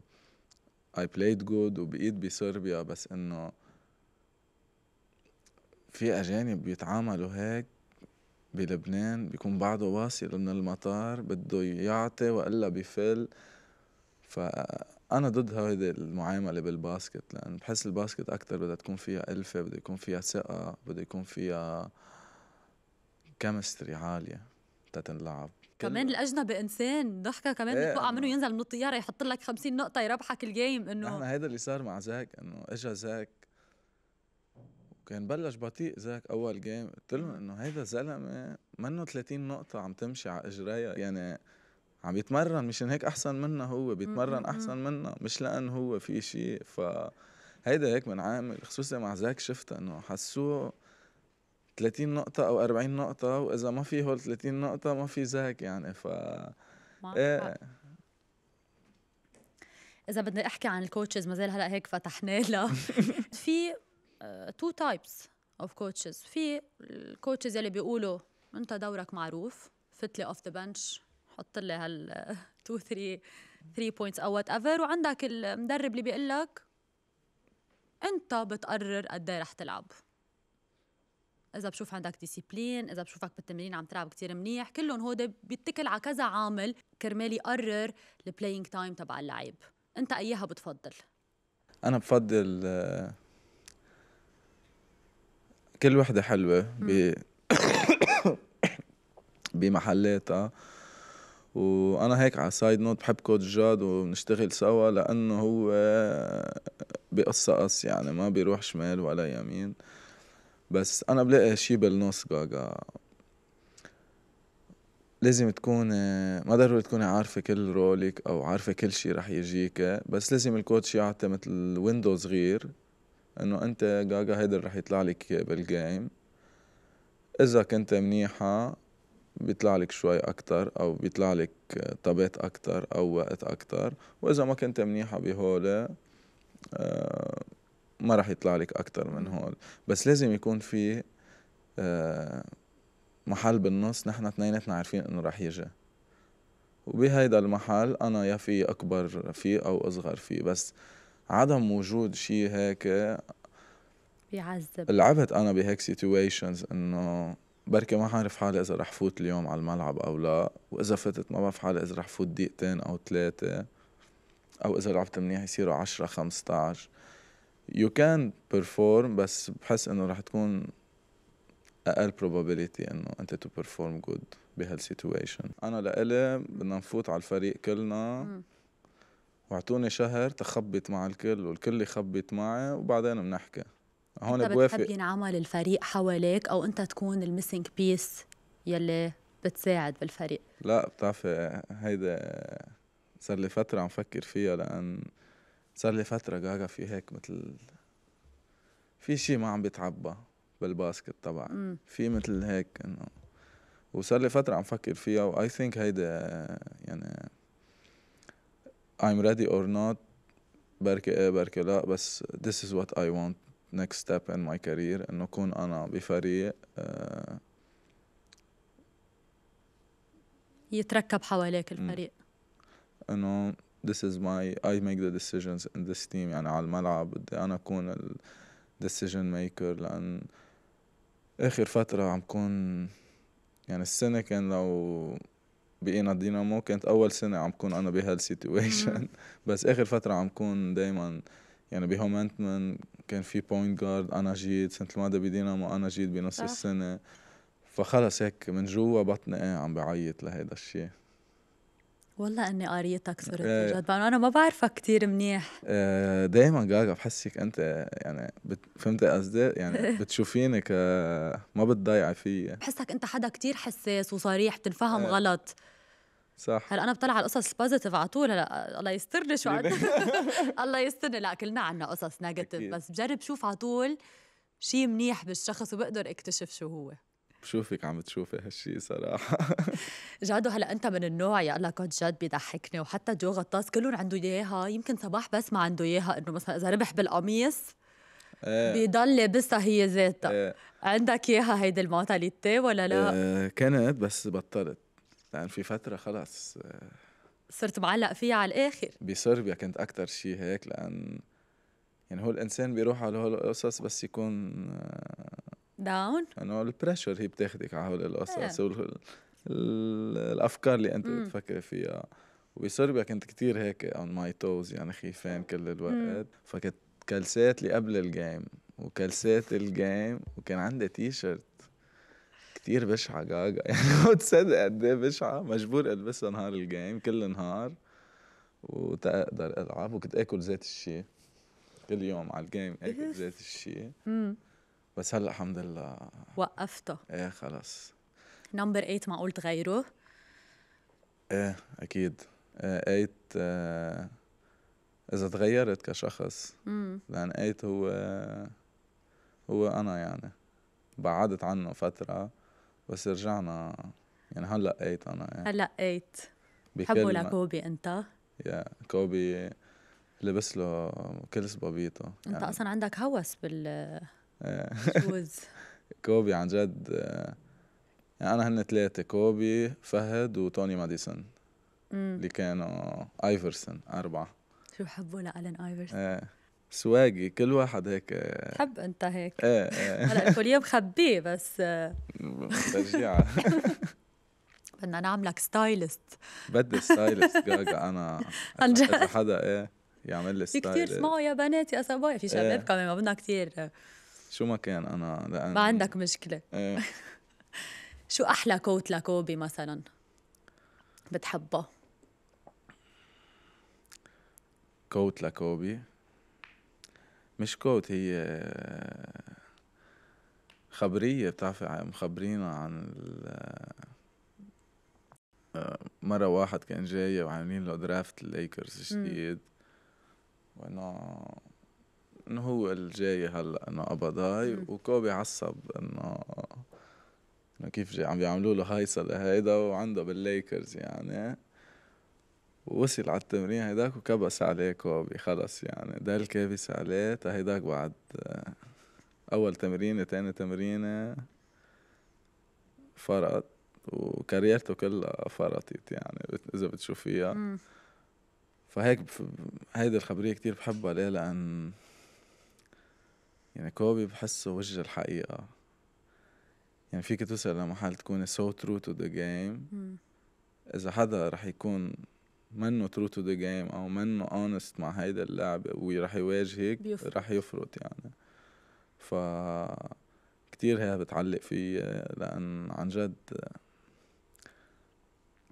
اي بلايد جود وبقيت بصربيا بس انه في اجانب بيتعاملوا هيك بلبنان بيكون بعده واصل من المطار بده يعطي والا بفل ف انا ضد هيدي المعامله بالباسكت لان بحس الباسكت اكثر بدها تكون فيها الفه بده يكون فيها ثقه بده يكون فيها كيمستري عاليه تتنلعب كمان الاجنبي انسان ضحكه كمان ايه بتوقع منه ينزل من الطياره يحط لك 50 نقطه يربحك الجيم انه احنا هيدا اللي صار مع زاك انه اجى زاك وكان بلش بطيء زاك اول جيم قلت لهم انه هيدا زلمه منه 30 نقطه عم تمشي على اجريها يعني عم يتمرن مشان هيك احسن منا هو بيتمرن احسن منا مش لان هو في شيء ف هيدا هيك من عامل خصوصي مع زاك شفت انه حسوه 30 نقطة أو 40 نقطة وإذا ما في هول 30 نقطة ما في زاك يعني ف إيه. إذا بدنا أحكي عن الكوتشز ما زال هلا هيك فتحنا لها [LAUGHS] في تو تايبس اوف كوتشز في الكوتشز يلي بيقولوا انت دورك معروف فتلي اوف ذا بنش حط لي هال 2 3 3 بوينتس او وات ايفر وعندك المدرب اللي بيقول لك انت بتقرر قد ايه رح تلعب اذا بشوف عندك ديسيبلين اذا بشوفك بالتمرين عم تلعب كتير منيح كلهم هودي بيتكل على كذا عامل كرمال يقرر البلاينج تايم تبع اللعيب انت اياها بتفضل انا بفضل كل وحده حلوه ب [COUGHS] بمحلاتها وانا هيك على سايد نوت بحب كود جاد وبنشتغل سوا لانه هو قص يعني ما بيروح شمال ولا يمين بس انا بلاقي شي بالنص جاجا لازم تكون ما ضروري تكوني عارفة كل رولك أو عارفة كل شي رح يجيك بس لازم الكوتش يعطي مثل ويندو صغير إنه أنت جاجا هيدا رح يطلع لك بالجيم إذا كنت منيحة بيطلع لك شوي أكتر أو بيطلع لك طبيت أكتر أو وقت أكتر وإذا ما كنت منيحة بهول آه، ما راح يطلع لك أكتر من هول بس لازم يكون في آه، محل بالنص نحن اثنيناتنا عارفين إنه راح يجي وبهيدا المحل أنا يا في أكبر فيه أو أصغر فيه بس عدم وجود شيء هيك بيعذب لعبت أنا بهيك سيتويشنز إنه بركي ما حعرف حالي اذا رح فوت اليوم على الملعب او لا واذا فتت ما بعرف حالي اذا رح فوت دقيقتين او ثلاثه او اذا لعبت منيح يصيروا 10 15 يو كان بيرفورم بس بحس انه رح تكون اقل probability انه انت تو بيرفورم جود بهالسيتويشن انا لإلي بدنا نفوت على الفريق كلنا واعطوني شهر تخبط مع الكل والكل يخبط معي وبعدين بنحكي هون انت بوافق بتحب ينعمل الفريق حواليك او انت تكون الميسنج بيس يلي بتساعد بالفريق لا بتعرفي هيدا صار لي فترة عم فكر فيها لأن صار لي فترة جاجا في هيك مثل في شي ما عم بيتعبى بالباسكت طبعا في مثل هيك انه وصار لي فترة عم فكر فيها واي ثينك هيدا يعني I'm ready or not بركي ايه بركي لا بس this is what I want next step in my career انه اكون انا بفريق آه، يتركب حواليك الفريق انه this is my I make the decisions in this team يعني على الملعب بدي انا اكون ال decision maker لان اخر فترة عم كون يعني السنة كان لو بقينا دينامو كانت اول سنة عم كون انا بهالسيتويشن [LAUGHS] بس اخر فترة عم كون دايما يعني بهوم كان في بوينت جارد انا جيت سنت الماضيه بدينامو انا جيت بنص آه. السنه فخلص هيك من جوا بطني ايه عم بعيط لهيدا الشيء والله اني قريتك صرت ايه. جد انا ما بعرفك كتير منيح ايه دايما جاجا بحسك انت يعني بت... فهمت قصدي يعني [LAUGHS] بتشوفيني ك ما بتضيعي فيي بحسك انت حدا كتير حساس وصريح بتنفهم ايه. غلط صح هلا انا بطلع على القصص البوزيتيف على طول هلا الله يستر لي شو [LAUGHS] الله يستر لا كلنا عنا قصص نيجاتيف بس بجرب شوف على طول شيء منيح بالشخص وبقدر اكتشف شو هو بشوفك عم تشوفي هالشي صراحة [LAUGHS] جادو هلا أنت من النوع يا الله كنت جد بيضحكني وحتى جو غطاس كلهم عنده إياها يمكن صباح بس ما عنده إياها إنه مثلا إذا ربح بالقميص آه. بيضل لابسها هي ذاتها آه. عندك إياها هيدي الموتاليتي ولا لا؟ آه كانت بس بطلت لأن في فترة خلص آه، صرت بعلق فيها على الآخر بصربيا كنت اكثر شيء هيك لأن يعني هو الإنسان بيروح على هول القصص بس يكون داون آه، انه البريشر هي بتاخذك على هول القصص إيه. الافكار اللي انت بتفكري فيها وبصربيا كنت كتير هيك اون ماي توز يعني خيفان كل الوقت فكنت كلسات لي قبل الجيم وكلسات الجيم وكان عندي تي شيرت كتير بشعة جاجا [LAUGHS] يعني ما تصدق قد ايه بشعة مجبور البسها نهار الجيم كل نهار وتقدر العب وكنت اكل زيت الشيء كل يوم على الجيم اكل زيت الشيء بس هلا الحمد لله وقفته ايه خلص نمبر 8 معقول تغيره؟ ايه اكيد 8 إيه، آه اذا تغيرت كشخص مم. لان 8 هو هو انا يعني بعدت عنه فتره بس رجعنا يعني هلا ايت انا يعني هلا ايت حبوا لكوبي انت يا كوبي لبس له كل صبابيته يعني انت اصلا عندك هوس بال [LAUGHS] كوبي عن جد يعني انا هن ثلاثه كوبي فهد وتوني ماديسون اللي كانوا ايفرسون اربعه شو حبوا لالن ايفرسون ايه سواقي كل واحد هيك حب انت هيك ايه ايه [LAUGHS] هلا يوم مخبيه بس ترجيعة [LAUGHS] بدنا نعملك ستايلست بدي ستايلست جاجا انا [LAUGHS] عن جد حدا ايه يعمل لي ستايلست في كثير اسمعوا يا بنات يا صبايا في شباب إيه. كمان ما بدنا كثير شو ما كان انا لأن... ما عندك مشكله ايه شو احلى كوت لكوبي مثلا بتحبه كوت لكوبي مش كوت هي خبرية بتعرفي مخبرينا عن آه، مرة واحد كان جاي وعاملين له درافت الليكرز جديد وانه انه هو الجاي هلا انه قبضاي وكوبي عصب انه انه كيف جاي عم بيعملوا له هايصة لهيدا وعنده بالليكرز يعني وصل على التمرين هيداك وكبس عليه كوبي خلص يعني ده الكابس عليه هيداك بعد آه، أول تمرينة تاني تمرينة فرط وكاريرته كلها فرطت يعني إذا بتشوفيها فهيك هيدي الخبرية كتير بحبها ليه لأن يعني كوبي بحسه وجه الحقيقة يعني فيك توصل لمحل تكون so true to the game إذا حدا رح يكون منه ترو تو ذا جيم او منه اونست مع هيدا اللعبة وراح يواجه هيك راح يفرط يعني ف كثير هي بتعلق في لان عن جد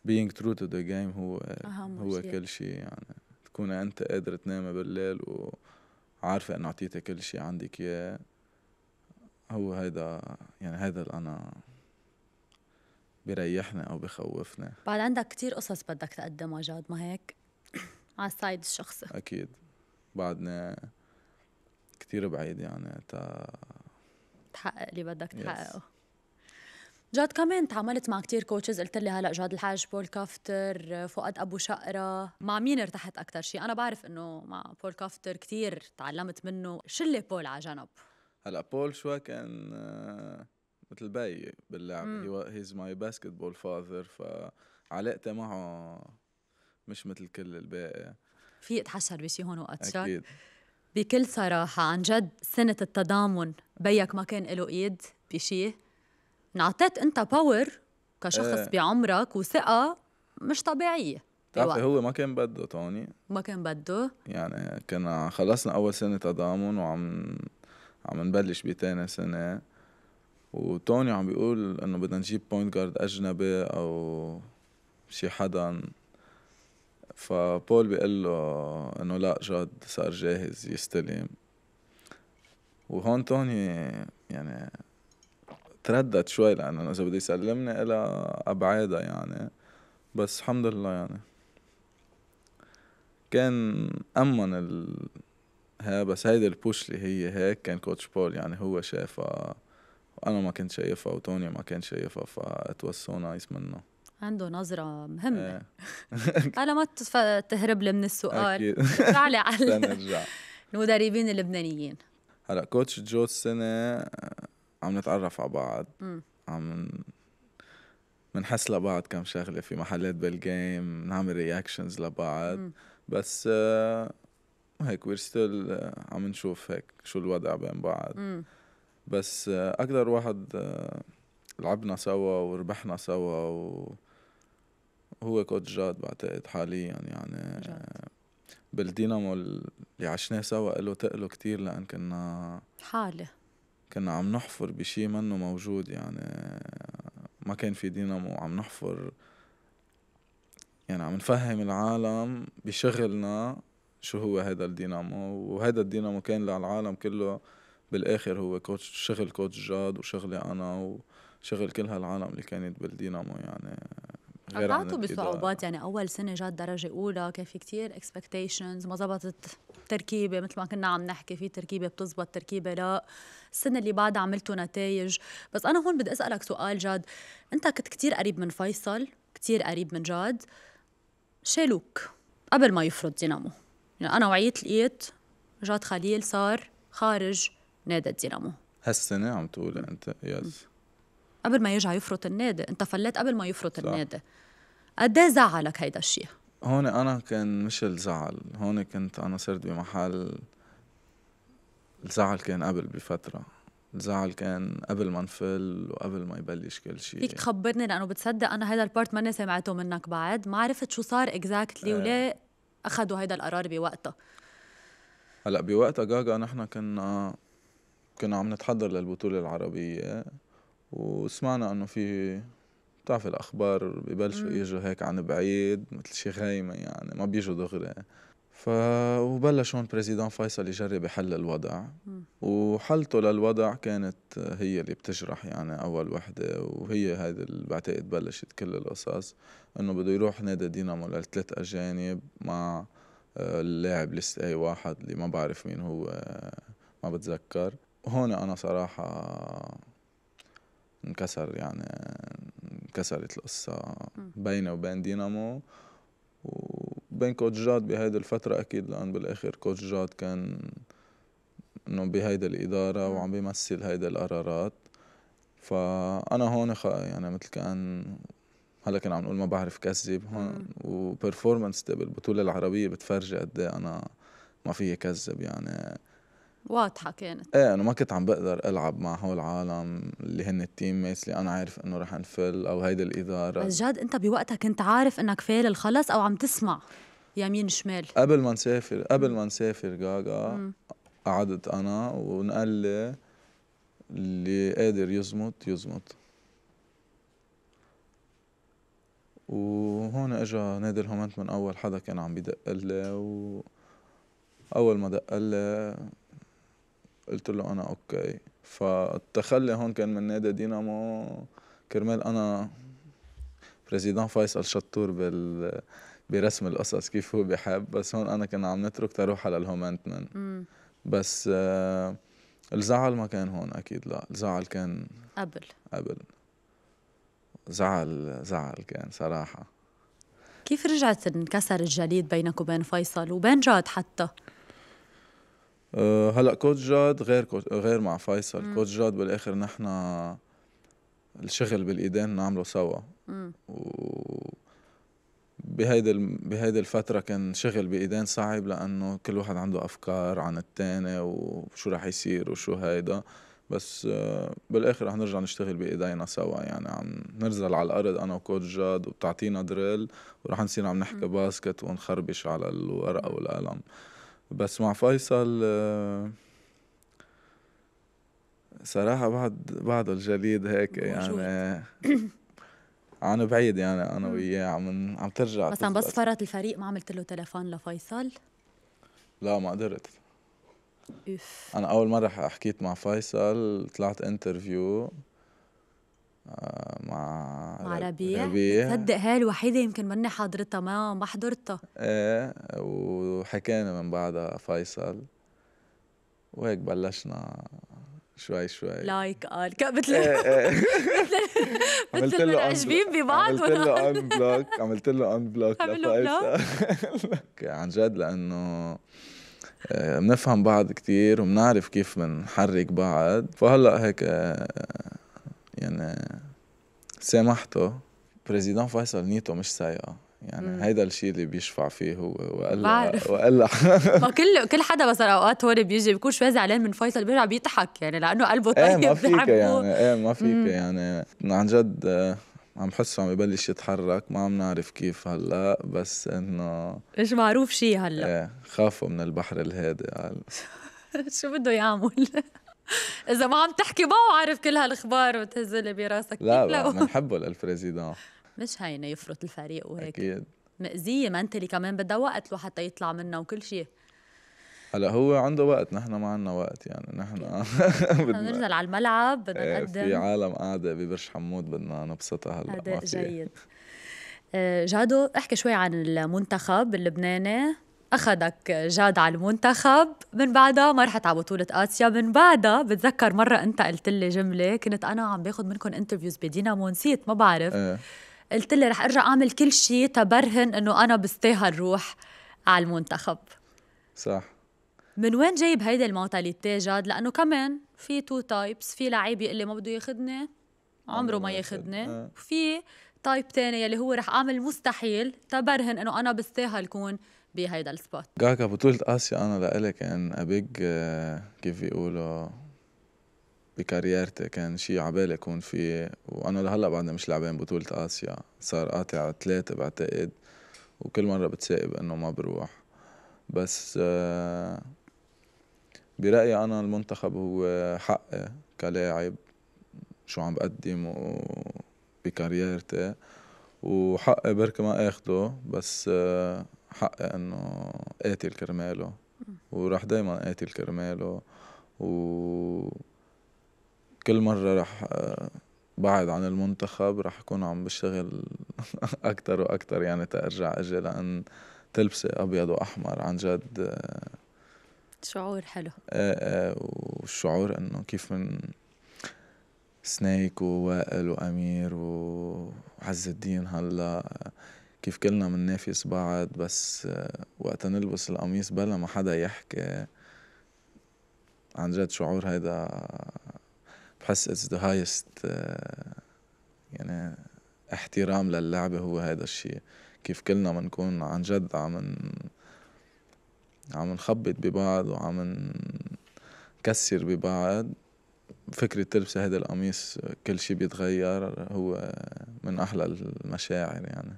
being true to the game هو هو شيء. كل شيء يعني تكون انت قادر تنام بالليل وعارفه انه اعطيتك كل شيء عندك اياه هو هيدا يعني هذا اللي انا بيريحنا او بخوفنا بعد عندك كتير قصص بدك تقدمها جاد ما هيك [LAUGHS] على السايد الشخصي اكيد بعدنا كتير بعيد يعني تا تحقق اللي بدك تحققه جاد كمان تعاملت مع كتير كوتشز قلت لي هلا جاد الحاج بول كافتر فؤاد ابو شقره مع مين ارتحت اكثر شيء انا بعرف انه مع بول كافتر كتير تعلمت منه شلي بول على جنب هلا بول شوي كان مثل باي باللعب هيز ماي باسكتبول فاذر فعلاقتي معه مش مثل كل الباقي في اتحشر بشي هون وقت اكيد بكل صراحة عن جد سنة التضامن بيك ما كان له ايد بشي انعطيت انت باور كشخص اه. بعمرك وثقة مش طبيعية بتعرفي هو ما كان بده توني ما كان بده يعني كنا خلصنا اول سنة تضامن وعم عم نبلش بتاني سنة وتوني عم بيقول انه بدنا نجيب بوينت جارد اجنبي او شي حدا فبول بيقول له انه لا جاد صار جاهز يستلم وهون توني يعني تردد شوي لانه اذا بده يسلمني الى ابعادها يعني بس الحمد لله يعني كان امن ال... ها بس هيدي البوش اللي هي هيك كان كوتش بول يعني هو شافها وانا ما كنت شايفها وتونيا ما كان شايفها فات واز سو نايس منه عنده نظرة مهمة إيه. [LAUGHS] أنا ما تهرب لي من السؤال [LAUGHS] تعالي على المدربين اللبنانيين هلا كوتش جو السنة عم نتعرف على بعض عم بنحس لبعض كم شغله في محلات بالجيم بنعمل رياكشنز لبعض م. بس آه، هيك وير ستيل آه، عم نشوف هيك شو الوضع بين بعض م. بس اكثر واحد آه، لعبنا سوا وربحنا سوا و هو كوتش جاد بعتقد حاليا يعني آه، بالدينامو اللي عشناه سوا له تقله كتير لان كنا حاله كنا عم نحفر بشي منه موجود يعني آه، ما كان في دينامو عم نحفر يعني عم نفهم العالم بشغلنا شو هو هذا الدينامو وهذا الدينامو كان للعالم كله بالاخر هو كوتش شغل كوتش جاد وشغلي انا وشغل كل هالعالم اللي كانت بالدينامو يعني غير قطعتوا بصعوبات يعني اول سنه جاد درجه اولى كان في كثير اكسبكتيشنز ما زبطت تركيبه مثل ما كنا عم نحكي في تركيبه بتزبط تركيبه لا السنه اللي بعدها عملتوا نتائج بس انا هون بدي اسالك سؤال جاد انت كنت كثير قريب من فيصل كثير قريب من جاد شالوك قبل ما يفرض دينامو يعني انا وعيت لقيت جاد خليل صار خارج نادى الدينامو هالسنه عم تقول انت يس قبل ما يرجع يفرط النادي انت فليت قبل ما يفرط النادي قد إيه زعلك هيدا الشيء هون انا كان مش الزعل هون كنت انا صرت بمحل الزعل كان قبل بفتره الزعل كان قبل ما نفل وقبل ما يبلش كل شيء فيك تخبرني لانه بتصدق انا هذا البارت ماني سمعته منك بعد ما عرفت شو صار اكزاكتلي exactly آه. وليه اخذوا هذا القرار بوقتها هلا بوقتها جاجا نحن كنا كنا عم نتحضر للبطولة العربية وسمعنا انه في بتعرف الاخبار ببلشوا يجوا هيك عن بعيد مثل شي غايمه يعني ما بيجوا دغري ف وبلش هون بريزيدون فيصل يجرب يحل الوضع وحلته للوضع كانت هي اللي بتجرح يعني اول وحده وهي هذا اللي بعتقد بلشت كل القصص انه بده يروح نادي دينامو للثلاث اجانب مع آه، اللاعب لسه اي واحد اللي ما بعرف مين هو آه، ما بتذكر هون انا صراحه انكسر يعني انكسرت القصه بيني وبين دينامو وبين كوتش جاد بهيدي الفتره اكيد لان بالاخر كوتش جاد كان انه بهيدي الاداره وعم بيمثل هيدي القرارات فانا هون خ... يعني مثل كان هلا كنا عم نقول ما بعرف كذب هون وبرفورمانس بالبطوله العربيه بتفرجي قد إيه انا ما فيي كذب يعني واضحه كانت ايه انا ما كنت عم بقدر العب مع هول العالم اللي هن التيم ميتس اللي انا عارف انه رح انفل او هيدي الاداره بس جد انت بوقتها كنت عارف انك فالل خلص او عم تسمع يمين شمال قبل ما نسافر قبل ما نسافر جاجا قعدت انا ونقل لي اللي قادر يزمط يزمط وهون اجى نادر الهومنت من اول حدا كان عم بدق لي واول ما دق لي قلت له انا اوكي فالتخلي هون كان من نادي دينامو كرمال انا بريزيدان فيصل شطور بال برسم القصص كيف هو بحب بس هون انا كنا عم نترك تروح على الهومنتمن بس آه الزعل ما كان هون اكيد لا الزعل كان قبل قبل زعل زعل كان صراحه كيف رجعت انكسر الجليد بينك وبين فيصل وبين جاد حتى؟ آه، هلا كوتش جاد غير كوتش غير مع فيصل كوت كوتش جاد بالاخر نحن الشغل بالايدين نعمله سوا و بهيدي بهيدي الفتره كان شغل بايدين صعب لانه كل واحد عنده افكار عن الثاني وشو رح يصير وشو هيدا بس آه، بالاخر رح نرجع نشتغل بايدينا سوا يعني عم ننزل على الارض انا وكوتش جاد وبتعطينا دريل ورح نصير عم نحكي باسكت ونخربش على الورقه والقلم بس مع فيصل آه، صراحة بعد بعد الجليد هيك يعني عن [LAUGHS] بعيد يعني انا وياه عم عم ترجع بس عم بس فرط الفريق ما عملت له تليفون لفيصل؟ لا ما قدرت انا اول مرة حكيت مع فيصل طلعت انترفيو مع مع ربيع صدق هاي الوحيدة يمكن مني حاضرتها ما ما حضرتها ايه وحكينا من بعدها فيصل وهيك بلشنا شوي شوي لايك قال مثل مثل منعجبين ببعض عملت له ان بلوك عملت له ان بلوك [LAUGHS] عن جد لانه آه، بنفهم بعض كثير وبنعرف كيف بنحرك بعض فهلا هيك آه، يعني سامحته بريزيدان فيصل نيته مش سيئة يعني مم. هيدا الشيء اللي بيشفع فيه هو وقال والا [LAUGHS] ما كل كل حدا مثلا اوقات هون بيجي بيكون شوي زعلان من فيصل بيرجع بيضحك يعني لانه قلبه إيه، طيب ايه ما فيك يعني ايه ما فيك مم. يعني عن جد آه، عم حسه عم يبلش يتحرك ما عم نعرف كيف هلا بس انه مش معروف شيء هلا ايه خافوا من البحر الهادئ قال [LAUGHS] شو بده يعمل [LAUGHS] اذا ما عم تحكي ما عارف كل هالاخبار وتهزلي براسك لا لا بنحبه للبريزيدون [LAUGHS] مش هينه يفرط الفريق وهيك اكيد مأذية منتلي كمان بدها وقت لحتى حتى يطلع منا وكل شيء هلا هو عنده وقت نحن ما عندنا وقت يعني نحن [LAUGHS] بدنا ننزل على الملعب إيه، بدنا نقدم في عالم قاعده ببرش حمود بدنا نبسطها هلا اداء جيد آه، جادو احكي شوي عن المنتخب اللبناني أخذك جاد على المنتخب من بعدها ما رحت على بطولة آسيا من بعدها بتذكر مرة أنت قلت لي جملة كنت أنا عم باخذ منكم انترفيوز بدينامو نسيت ما بعرف أه. قلت لي رح أرجع أعمل كل شيء تبرهن أنه أنا بستاهل روح على المنتخب صح من وين جايب هيدا المونتاليتي جاد لأنه كمان في تو تايبس في لعيب يقول لي ما بده ياخذني عمره ما ياخذني أه. وفي تايب تاني يلي هو رح أعمل مستحيل تبرهن أنه أنا بستاهل كون بهيدا السبوت جاكا بطولة آسيا أنا لإلي كان أبيج آه، كيف بيقولوا بكاريرتي كان شي عبالي أكون فيه وأنا لهلا بعدني مش لعبان بطولة آسيا صار قاطع ثلاثة بعتقد وكل مرة بتسائب إنه ما بروح بس آه، برأيي أنا المنتخب هو حقي كلاعب شو عم بقدم بكاريرتي وحقي بركي ما اخده بس آه، حقي انه قاتل كرماله وراح دايما قاتل كرماله و كل مرة راح آه، بعد عن المنتخب راح أكون عم بشتغل [LAUGHS] أكتر وأكتر يعني تأرجع أجي لأن تلبسي أبيض وأحمر عن جد آه، شعور حلو ايه ايه والشعور إنه كيف من سنيك ووائل وأمير وعز الدين هلا كيف كلنا من نافس بعض بس آه، وقت نلبس القميص بلا ما حدا يحكي عن جد شعور هيدا بحس اتس ذا هايست يعني احترام للعبة هو هيدا الشيء كيف كلنا بنكون عن جد عم عم نخبط ببعض وعم نكسر ببعض فكرة تلبسي هيدا القميص كل شي بيتغير هو من أحلى المشاعر يعني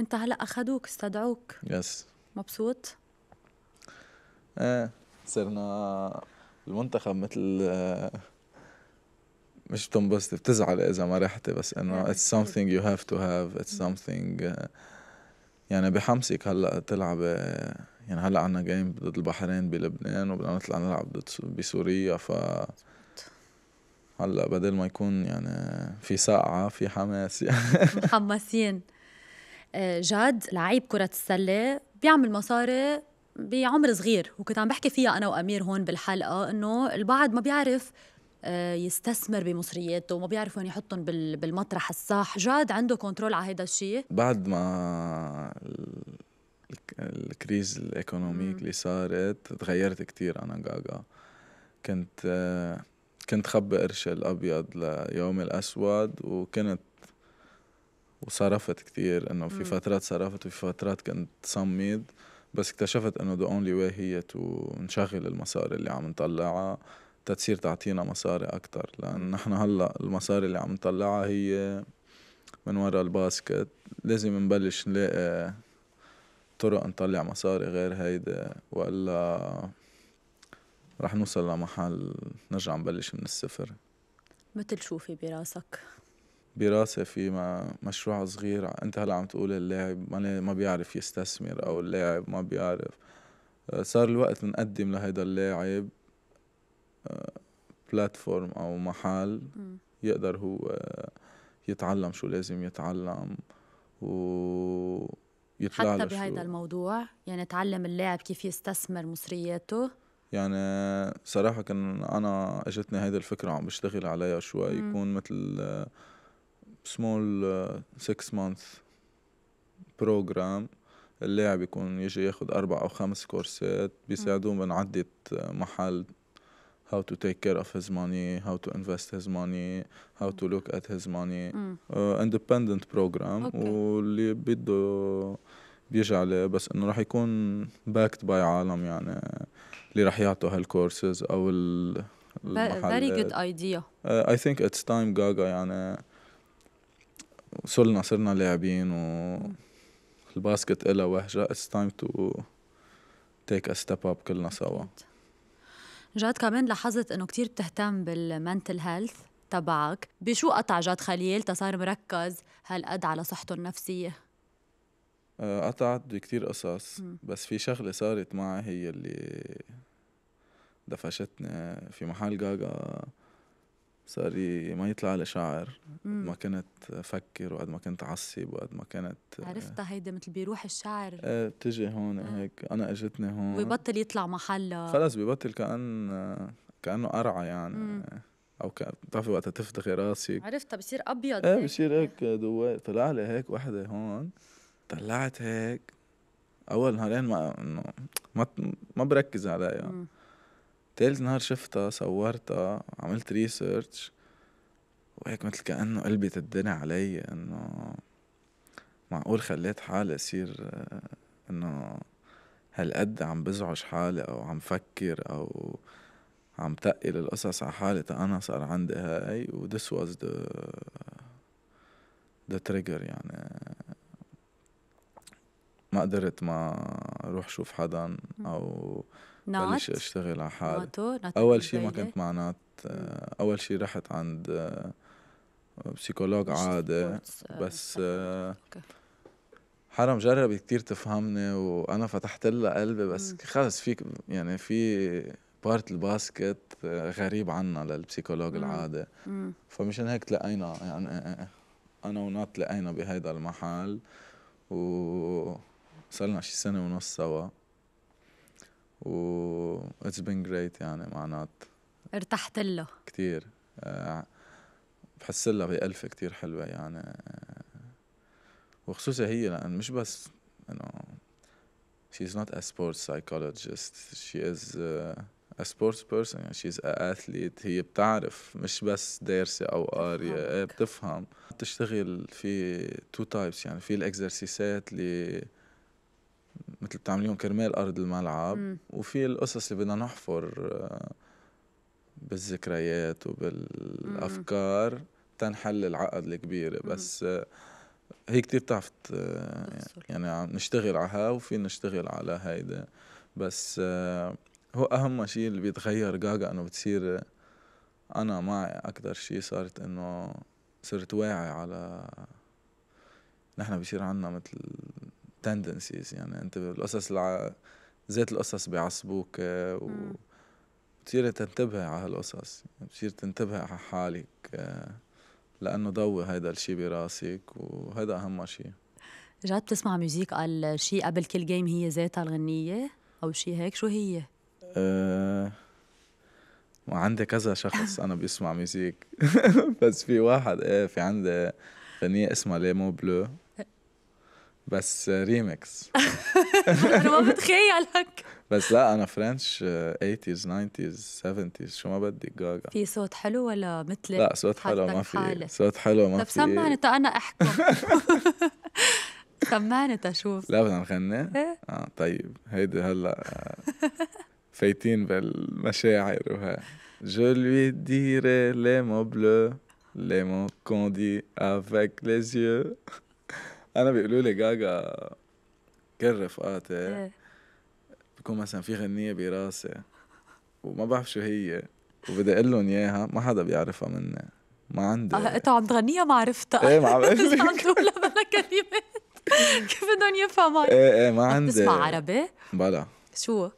انت هلا اخذوك استدعوك يس مبسوط؟ ايه صرنا المنتخب مثل آه، مش بتنبسطي بتزعل اذا ما رحتي بس انه اتس يعني. something يو هاف تو هاف اتس something آه، يعني بحمسك هلا تلعب آه، يعني هلا عنا جيم ضد البحرين بلبنان وبدنا نطلع نلعب ضد بسوريا ف هلا بدل ما يكون يعني في ساعة في حماس يعني [LAUGHS] محمسين آه، جاد لعيب كرة السلة بيعمل مصاري بعمر صغير وكنت عم بحكي فيها أنا وأمير هون بالحلقة إنه البعض ما بيعرف آه، يستثمر بمصرياته وما بيعرف وين يحطهم بالمطرح الصح جاد عنده كنترول على هذا الشيء بعد ما الكريز الايكونوميك اللي صارت تغيرت كثير انا جاجا كنت آه، كنت خبي قرش الابيض ليوم الاسود وكنت وصرفت كثير انه في فترات صرفت وفي فترات كنت صمد بس اكتشفت انه ذا اونلي واي هي تو نشغل المصاري اللي عم نطلعها تتصير تعطينا مصاري اكثر لان نحن هلا المصاري اللي عم نطلعها هي من ورا الباسكت لازم نبلش نلاقي طرق نطلع مصاري غير هيدا والا رح نوصل لمحل نرجع نبلش من الصفر مثل شو في براسك براسة في مع مشروع صغير انت هلا عم تقول اللاعب ما ما بيعرف يستثمر او اللاعب ما بيعرف آه، صار الوقت نقدم لهيدا اللاعب بلاتفورم آه، او محل يقدر هو آه، يتعلم شو لازم يتعلم و حتى بهيدا الموضوع يعني تعلم اللاعب كيف يستثمر مصرياته يعني صراحة كان أنا اجتني هيدي الفكرة عم بشتغل عليها شوي يكون مثل سمول 6 مانث بروجرام اللاعب يكون يجي ياخد أربع أو خمس كورسات بيساعدوه من عدة آه، محل how to take care of his money how to invest his money how to look at his money uh, independent program okay. واللي بده بيجي عليه بس انه راح يكون باكت باي عالم يعني آه، اللي راح يعطوا هالكورسز او ال very good idea uh, I think it's time Gaga يعني وصلنا صرنا لاعبين و الباسكت إلها وهجة it's time to take a step up كلنا سوا جاد كمان لاحظت انه كتير بتهتم بالمنتل هيلث تبعك بشو قطع جاد خليل تصار مركز هالقد على صحته النفسية آه، قطعت بكتير قصص بس في شغلة صارت معي هي اللي دفشتني في محل جاجا صار ما يطلع لي شعر قد ما كنت افكر وقد ما كنت اعصب وقد ما كنت آه، عرفتها هيدا مثل بيروح الشعر ايه بتجي هون آه. هيك انا اجتني هون ويبطل يطلع محلها خلص ببطل كان كانه قرعه يعني مم. آه، او بتعرفي وقتها تفتخي راسك عرفتها بصير ابيض ايه بصير هيك دوي طلع لي هيك وحده هون طلعت هيك اول نهارين ما ما ما بركز عليها تالت نهار شفتها صورتها عملت ريسيرش وهيك مثل كأنه قلبي تدنى علي انه معقول خليت حالي أصير إنه هالقد عم بزعج حالي أو عم فكر أو عم تقل القصص على حالي تا أنا صار عندي هاي و this was the the trigger يعني ما قدرت ما روح شوف حدا أو نات بلش اشتغل على حالي اول شيء ما كنت مع نات آه، اول شيء رحت عند آه، بسيكولوج عادي آه، بس حرام جربت كتير تفهمني وانا فتحت لها قلبي بس خلص فيك يعني في بارت الباسكت غريب عنا للبسيكولوج العادي فمشان هيك تلاقينا يعني انا ونات تلاقينا بهيدا المحل وصلنا شي سنه ونص سوا و اتس بين جريت يعني معنات ارتحت له كثير آه، بحس لها بألفة كثير حلوة يعني وخصوصا هي لأن مش بس انه she is not a sports psychologist she is آه، a sports person يعني she's a athlete هي بتعرف مش بس دارسة أو قارية إيه، بتفهم بتشتغل في two types يعني في الإكزرسيسات اللي مثل بتعمليهم كرمال ارض الملعب مم. وفي القصص اللي بدنا نحفر آه، بالذكريات وبالافكار مم. تنحل العقد الكبير بس آه، هي كتير بتعرف يعني عم نشتغل على وفي نشتغل على هيدا بس آه، هو اهم شيء اللي بيتغير جاجا انه بتصير انا معي اكثر شيء صارت انه صرت واعي على نحن بصير عنا مثل تندنسيز يعني انت القصص الع... زيت القصص بيعصبوك آه، و... بتصير تنتبه على هالقصص يعني بتصير تنتبه على حالك آه، لأنه ضوي هيدا الشي براسك وهيدا أهم شي جات تسمع ميوزيك قال شي قبل كل جيم هي ذاتها الغنية أو شي هيك شو هي؟ أه... عندي كذا شخص أنا بيسمع ميوزيك [LAUGHS] بس في واحد إيه في عندي غنية اسمها ليمو بلو بس ريمكس [LAUGHS] انا ما بتخيلك بس لا انا فرنش 80s 90s 70s شو ما بدي جاجا في صوت حلو ولا مثل لا صوت حلو ما في صوت حلو ما في طب سمعني تا انا احكم [LAUGHS] سمعني تشوف لا بدنا نغني؟ إيه. اه طيب هيدي هلا آه، فايتين بالمشاعر وها جو لوي ديري لي مو بلو لي مو كوندي افيك avec les yeux. انا بيقولوا لي جاجا رفقاتي إيه. بكون مثلا في غنية براسي وما بعرف شو هي وبدي اقول لهم اياها ما حدا بيعرفها مني ما عندي اه انت عم تغنيها ما عرفتها ايه ما عم بقول عم بلا كلمات [LAUGHS] كيف بدهم يفهموا ايه ايه ما إيه، عندي بتسمع عربي؟ بلا شو؟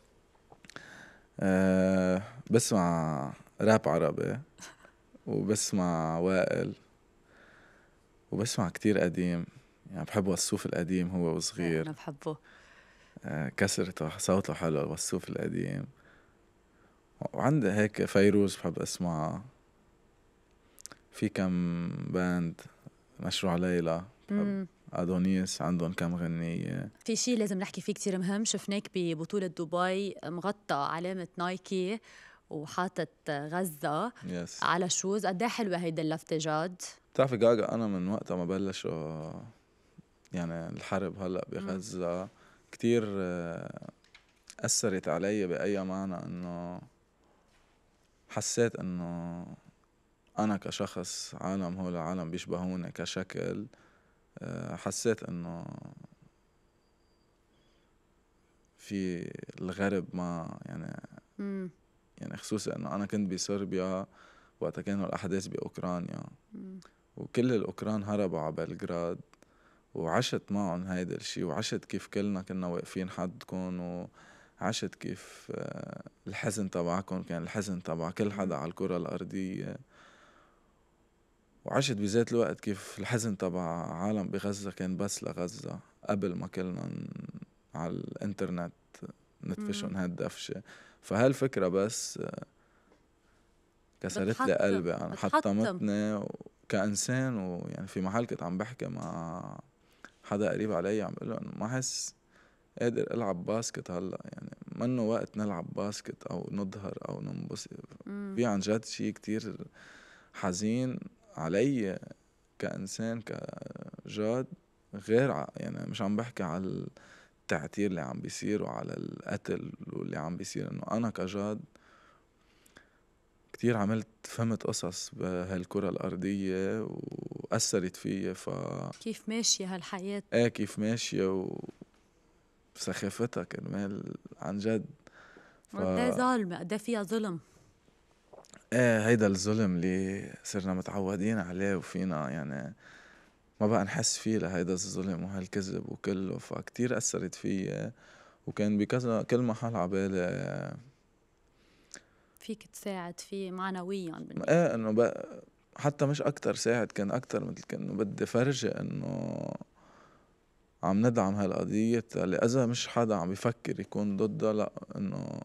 ايه بسمع راب عربي وبسمع وائل وبسمع كتير قديم يعني بحب وصوف القديم هو وصغير أنا بحبه آه، كسرته صوته حلو وصوف القديم وعندي هيك فيروز بحب اسمعها في كم باند مشروع ليلى ادونيس عندهم كم غنية في شيء لازم نحكي فيه كتير مهم شفناك ببطولة دبي مغطى علامة نايكي وحاطط غزة يس. على شوز قد إيه حلوة هيدا اللفتة جاد بتعرفي جاجا أنا من وقتها ما بلشوا يعني الحرب هلا بغزة كثير آه، أثرت علي بأي معنى إنه حسيت إنه أنا كشخص عالم هو العالم بيشبهوني كشكل آه، حسيت إنه في الغرب ما يعني مم. يعني خصوصا إنه أنا كنت بصربيا وقتها كانوا الأحداث بأوكرانيا مم. وكل الأوكران هربوا على بلغراد وعشت معهم هيدا الشيء وعشت كيف كلنا كنا واقفين حدكم وعشت كيف آه، الحزن تبعكم كان الحزن تبع كل حدا على الكرة الأرضية وعشت بذات الوقت كيف الحزن تبع عالم بغزة كان بس لغزة قبل ما كلنا على الانترنت ندفشهم هالدفشة فهالفكرة بس آه، كسرت لي قلبي أنا يعني حطمتني كإنسان ويعني في محل كنت عم بحكي مع حدا قريب علي عم بقول له انه ما حس قادر العب باسكت هلا يعني منه وقت نلعب باسكت او نظهر او ننبسط في عن جد شيء كتير حزين علي كانسان كجاد غير يعني مش عم بحكي على التعتير اللي عم بيصير وعلى القتل واللي عم بيصير انه انا كجاد كتير عملت فهمت قصص بهالكرة الأرضية وأثرت فيي ف كيف ماشية هالحياة ايه كيف ماشية وسخافتها كرمال عن جد ف... قد إيه ظالمة قد إيه فيها ظلم ايه هيدا الظلم اللي صرنا متعودين عليه وفينا يعني ما بقى نحس فيه لهيدا الظلم وهالكذب وكله فكتير أثرت فيي وكان بكذا كل محل عبالي فيك تساعد فيه معنويا ايه انه حتى مش اكثر ساعد كان اكثر مثل كانه بدي فرجي انه عم ندعم هالقضية اللي إذا مش حدا عم بفكر يكون ضدها لا إنه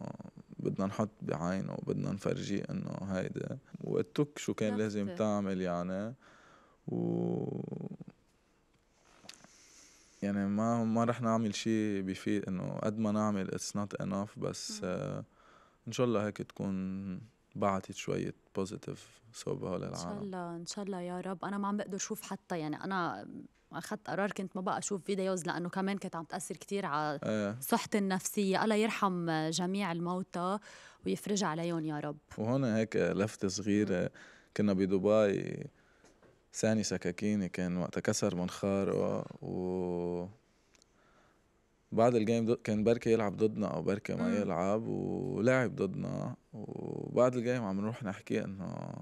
بدنا نحط بعينه وبدنا نفرجيه إنه هيدا وقتك شو كان لازم تعمل يعني و يعني ما ما رح نعمل شيء بفيد إنه قد ما نعمل اتس نوت انف بس ان شاء الله هيك تكون بعتت شوية بوزيتيف هول للعالم ان شاء الله ان شاء الله يا رب انا ما عم بقدر اشوف حتى يعني انا اخذت قرار كنت ما بقى اشوف فيديوز لانه كمان كانت عم تاثر كثير على آه. صحتي النفسيه الله يرحم جميع الموتى ويفرجها عليهم يا رب وهون هيك لفته صغيره كنا بدبي ثاني سكاكيني كان وقتها كسر منخار و... و... بعد الجيم دو... كان بركة يلعب ضدنا او بركة ما يلعب ولعب ضدنا وبعد الجيم عم نروح نحكي انه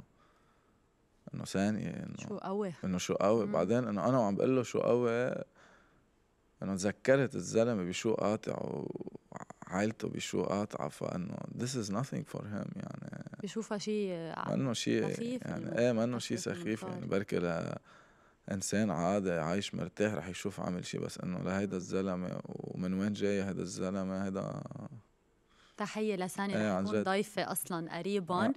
انه ثانية انه شو قوي انه شو قوي بعدين انه انا وعم بقول له شو قوي انه تذكرت الزلمه بشو قاطع وعائلته بشو قاطعه فانه this is nothing for him يعني بشوفها شيء ما انه شيء يعني, يعني ايه ما انه شيء سخيف يعني بركي انسان عادي عايش مرتاح رح يشوف عامل شيء بس انه لهيدا الزلمه ومن وين جاي هذا الزلمه هيدا تحية لساني ايه رح تكون ضيفة أصلا قريبا آه.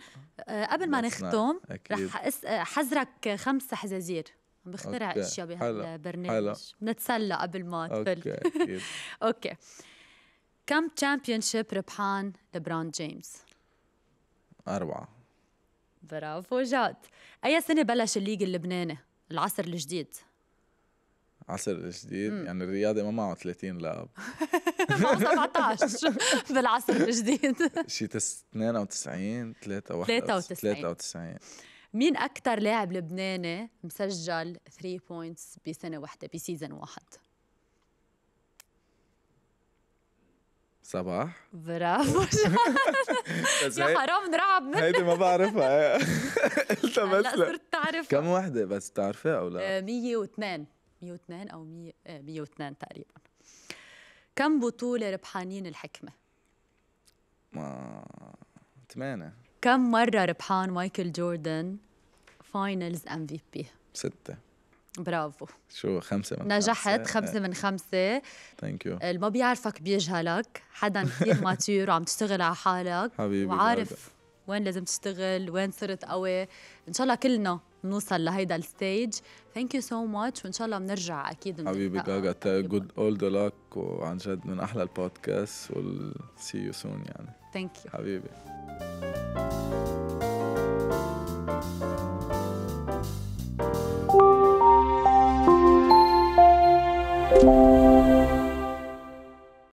آه، قبل ما نختم رح آه، حزرك خمس حزازير عم بخترع اشياء بهالبرنامج بنتسلى قبل ما تفل اوكي [LAUGHS] اوكي كم تشامبيون شيب ربحان لبران جيمس؟ أربعة برافو جاد أي سنة بلش الليج اللبناني؟ العصر الجديد عصر الجديد مم. يعني الرياضي ما معه 30 لاعب [LAUGHS] معه 17 [LAUGHS] بالعصر الجديد شي 92 93 93 مين أكثر لاعب لبناني مسجل 3 بوينتس بسنة واحدة بسيزون واحد؟ صباح برافو [LAUGHS] يا حرام نرعب منك هيدي ما بعرفها قلت ايه. [LAUGHS] [LAUGHS] بس لا صرت تعرفها كم وحدة بس بتعرفها أو لا؟ 102 آه، 102 أو 100 102 آه، تقريبا كم بطولة ربحانين الحكمة؟ ما ثمانية كم مرة ربحان مايكل جوردن فاينلز ام في بي؟ ستة برافو شو خمسة من نجحت خمسة, خمسة إيه. من خمسة ثانك يو اللي ما بيعرفك بيجهلك حدا كثير ماتور [LAUGHS] وعم تشتغل على حالك حبيبي وعارف بلده. وين لازم تشتغل وين صرت قوي ان شاء الله كلنا نوصل لهيدا الستيج ثانك يو سو ماتش وان شاء الله بنرجع اكيد حبيبي غاغا جود اول ذا لك وعن جد من احلى البودكاست وسي يو سون يعني ثانك يو حبيبي